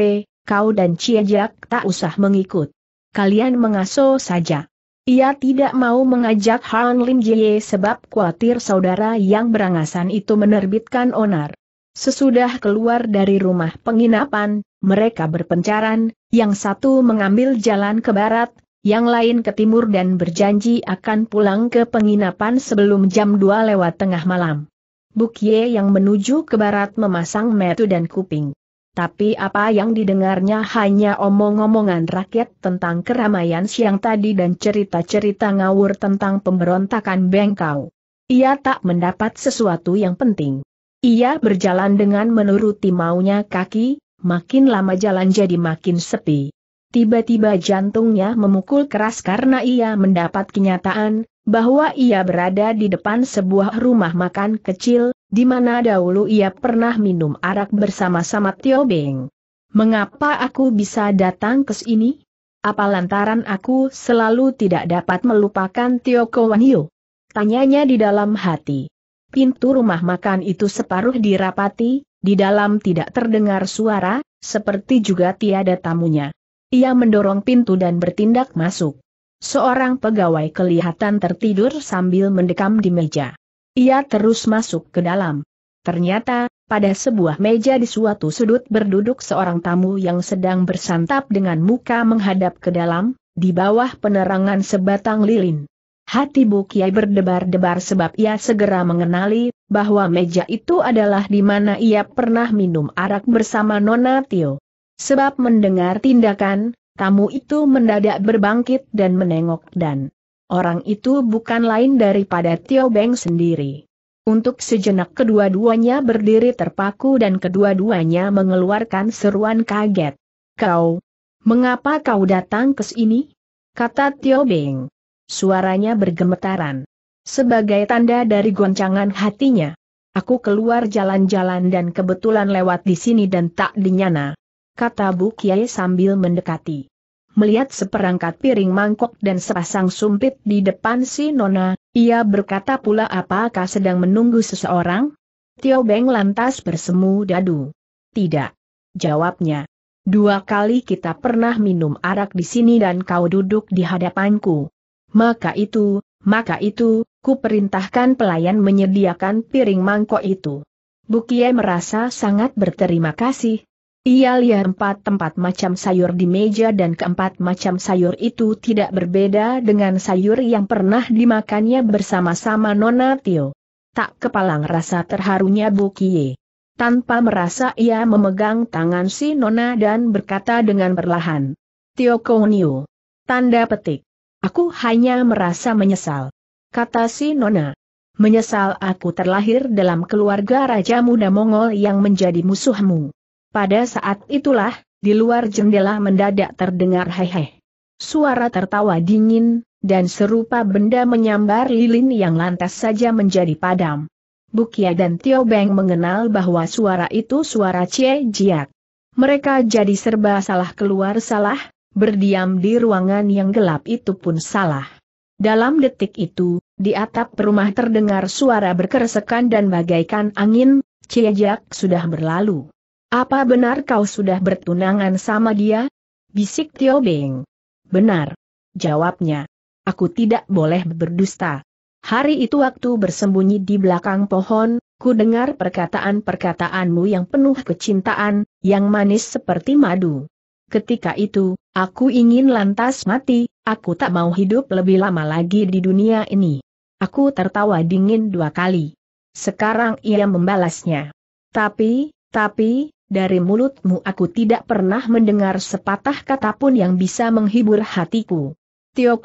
kau dan Ciejak tak usah mengikut. Kalian mengaso saja. Ia tidak mau mengajak Han Lin Jie sebab khawatir saudara yang berangasan itu menerbitkan onar. Sesudah keluar dari rumah penginapan, mereka berpencaran, yang satu mengambil jalan ke barat, yang lain ke timur dan berjanji akan pulang ke penginapan sebelum jam 2 lewat tengah malam. Bukye yang menuju ke barat memasang metu dan kuping tapi apa yang didengarnya hanya omong-omongan rakyat tentang keramaian siang tadi dan cerita-cerita ngawur tentang pemberontakan bengkau. Ia tak mendapat sesuatu yang penting. Ia berjalan dengan menuruti maunya kaki, makin lama jalan jadi makin sepi. Tiba-tiba jantungnya memukul keras karena ia mendapat kenyataan bahwa ia berada di depan sebuah rumah makan kecil, di mana dahulu ia pernah minum arak bersama-sama Tio Beng. Mengapa aku bisa datang ke sini? Apa lantaran aku selalu tidak dapat melupakan Tio Kowanyu? Tanyanya di dalam hati. Pintu rumah makan itu separuh dirapati, di dalam tidak terdengar suara, seperti juga tiada tamunya. Ia mendorong pintu dan bertindak masuk. Seorang pegawai kelihatan tertidur sambil mendekam di meja. Ia terus masuk ke dalam. Ternyata, pada sebuah meja di suatu sudut berduduk seorang tamu yang sedang bersantap dengan muka menghadap ke dalam, di bawah penerangan sebatang lilin. Hati Bu berdebar-debar sebab ia segera mengenali bahwa meja itu adalah di mana ia pernah minum arak bersama Nona Tio. Sebab mendengar tindakan, tamu itu mendadak berbangkit dan menengok dan orang itu bukan lain daripada Tio Beng sendiri. Untuk sejenak kedua-duanya berdiri terpaku dan kedua-duanya mengeluarkan seruan kaget. Kau, mengapa kau datang ke sini? Kata Tio Beng. Suaranya bergemetaran. Sebagai tanda dari goncangan hatinya. Aku keluar jalan-jalan dan kebetulan lewat di sini dan tak dinyana. Kata Bu Kiai sambil mendekati melihat seperangkat piring mangkok dan sepasang sumpit di depan si Nona, ia berkata pula apakah sedang menunggu seseorang? Tio Beng lantas bersemu dadu. Tidak. Jawabnya. Dua kali kita pernah minum arak di sini dan kau duduk di hadapanku. Maka itu, maka itu, ku perintahkan pelayan menyediakan piring mangkok itu. Bukie merasa sangat berterima kasih, ia lihat empat tempat macam sayur di meja dan keempat macam sayur itu tidak berbeda dengan sayur yang pernah dimakannya bersama-sama Nona Tio. Tak kepalang rasa terharunya Bu Bukie. Tanpa merasa ia memegang tangan si Nona dan berkata dengan perlahan. Tio Konio. Tanda petik. Aku hanya merasa menyesal. Kata si Nona. Menyesal aku terlahir dalam keluarga Raja Muda Mongol yang menjadi musuhmu. Pada saat itulah, di luar jendela mendadak terdengar hehe. Suara tertawa dingin, dan serupa benda menyambar lilin yang lantas saja menjadi padam. Bukia dan Tio Beng mengenal bahwa suara itu suara Cie Jiak. Mereka jadi serba salah keluar salah, berdiam di ruangan yang gelap itu pun salah. Dalam detik itu, di atap rumah terdengar suara berkeresekan dan bagaikan angin, Cie Jiak sudah berlalu. Apa benar kau sudah bertunangan sama dia? Bisik Tio Beng. Benar. Jawabnya. Aku tidak boleh berdusta. Hari itu waktu bersembunyi di belakang pohon, ku dengar perkataan-perkataanmu yang penuh kecintaan, yang manis seperti madu. Ketika itu, aku ingin lantas mati, aku tak mau hidup lebih lama lagi di dunia ini. Aku tertawa dingin dua kali. Sekarang ia membalasnya. Tapi, tapi, dari mulutmu aku tidak pernah mendengar sepatah kata pun yang bisa menghibur hatiku. Tio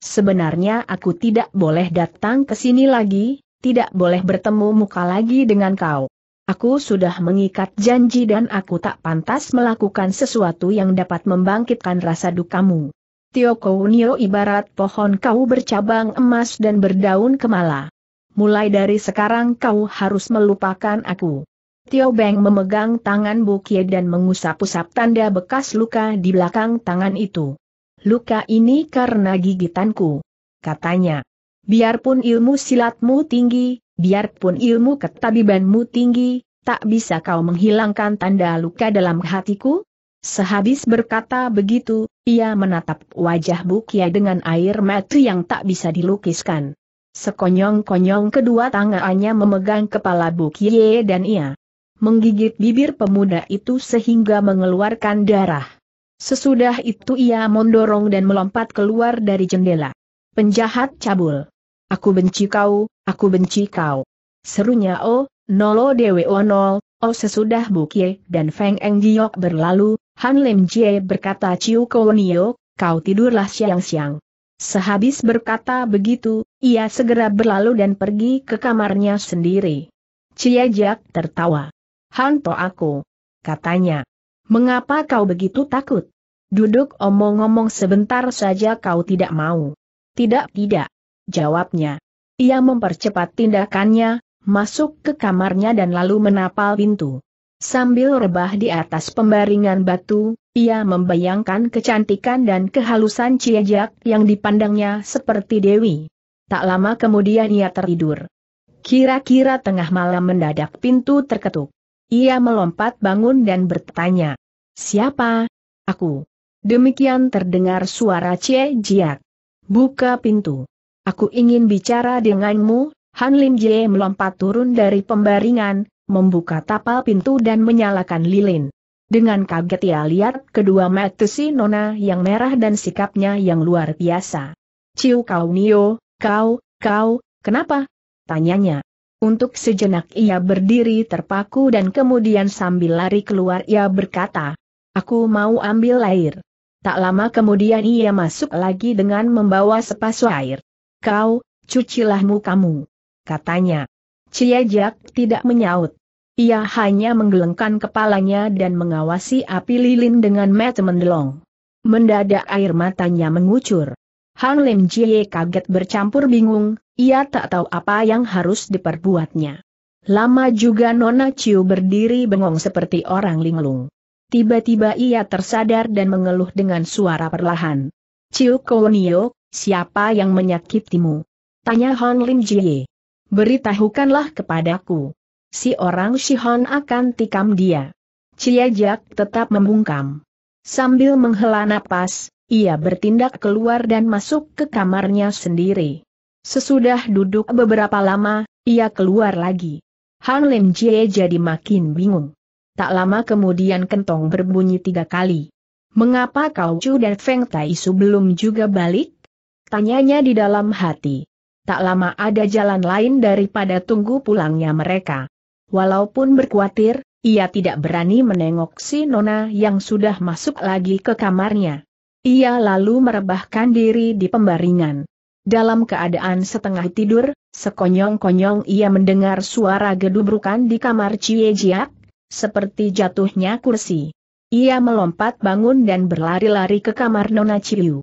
sebenarnya aku tidak boleh datang ke sini lagi, tidak boleh bertemu muka lagi dengan kau. Aku sudah mengikat janji dan aku tak pantas melakukan sesuatu yang dapat membangkitkan rasa dukamu. Tio Kounio ibarat pohon kau bercabang emas dan berdaun kemala. Mulai dari sekarang kau harus melupakan aku. Tio Beng memegang tangan Bukie dan mengusap-usap tanda bekas luka di belakang tangan itu. Luka ini karena gigitanku. Katanya, biarpun ilmu silatmu tinggi, biarpun ilmu ketabibanmu tinggi, tak bisa kau menghilangkan tanda luka dalam hatiku? Sehabis berkata begitu, ia menatap wajah Bukia dengan air mata yang tak bisa dilukiskan. Sekonyong-konyong kedua tangannya memegang kepala Bukie dan ia menggigit bibir pemuda itu sehingga mengeluarkan darah. Sesudah itu ia mendorong dan melompat keluar dari jendela. Penjahat cabul. Aku benci kau, aku benci kau. Serunya O, Nolo Dewe O Nol, O sesudah Bukye dan Feng Eng Giok berlalu, Han Lim Jie berkata Ciu Kownio, kau tidurlah siang-siang. Sehabis berkata begitu, ia segera berlalu dan pergi ke kamarnya sendiri. Cia Jack tertawa. Hanto aku. Katanya. Mengapa kau begitu takut? Duduk omong-omong sebentar saja kau tidak mau. Tidak, tidak. Jawabnya. Ia mempercepat tindakannya, masuk ke kamarnya dan lalu menapal pintu. Sambil rebah di atas pembaringan batu, ia membayangkan kecantikan dan kehalusan Ciejak yang dipandangnya seperti Dewi. Tak lama kemudian ia tertidur. Kira-kira tengah malam mendadak pintu terketuk. Ia melompat bangun dan bertanya. Siapa? Aku. Demikian terdengar suara Cie Jiak. Buka pintu. Aku ingin bicara denganmu, Han Lim Jie melompat turun dari pembaringan, membuka tapal pintu dan menyalakan lilin. Dengan kaget ia lihat kedua mata si Nona yang merah dan sikapnya yang luar biasa. Ciu kau Nio, kau, kau, kenapa? Tanyanya. Untuk sejenak ia berdiri terpaku dan kemudian sambil lari keluar ia berkata, Aku mau ambil air. Tak lama kemudian ia masuk lagi dengan membawa sepasu air. Kau, cucilah mukamu. Katanya. Jack tidak menyaut. Ia hanya menggelengkan kepalanya dan mengawasi api lilin dengan mata mendelong. Mendadak air matanya mengucur. Hang Lim Jie kaget bercampur bingung, ia tak tahu apa yang harus diperbuatnya. Lama juga Nona Ciu berdiri bengong seperti orang linglung. Tiba-tiba ia tersadar dan mengeluh dengan suara perlahan. Ciu Kounio, siapa yang menyakitimu? Tanya Hon Lim Jie. Beritahukanlah kepadaku. Si orang Shihon akan tikam dia. Cia Ciajak tetap membungkam. Sambil menghela napas, ia bertindak keluar dan masuk ke kamarnya sendiri. Sesudah duduk beberapa lama, ia keluar lagi. Hang Lim Jie jadi makin bingung. Tak lama kemudian kentong berbunyi tiga kali. Mengapa kau Chu dan Feng Tai Su belum juga balik? Tanyanya di dalam hati. Tak lama ada jalan lain daripada tunggu pulangnya mereka. Walaupun berkuatir, ia tidak berani menengok si Nona yang sudah masuk lagi ke kamarnya. Ia lalu merebahkan diri di pembaringan. Dalam keadaan setengah tidur, sekonyong-konyong ia mendengar suara gedubrukan di kamar Cie Jiak, seperti jatuhnya kursi. Ia melompat bangun dan berlari-lari ke kamar Nona Ciu.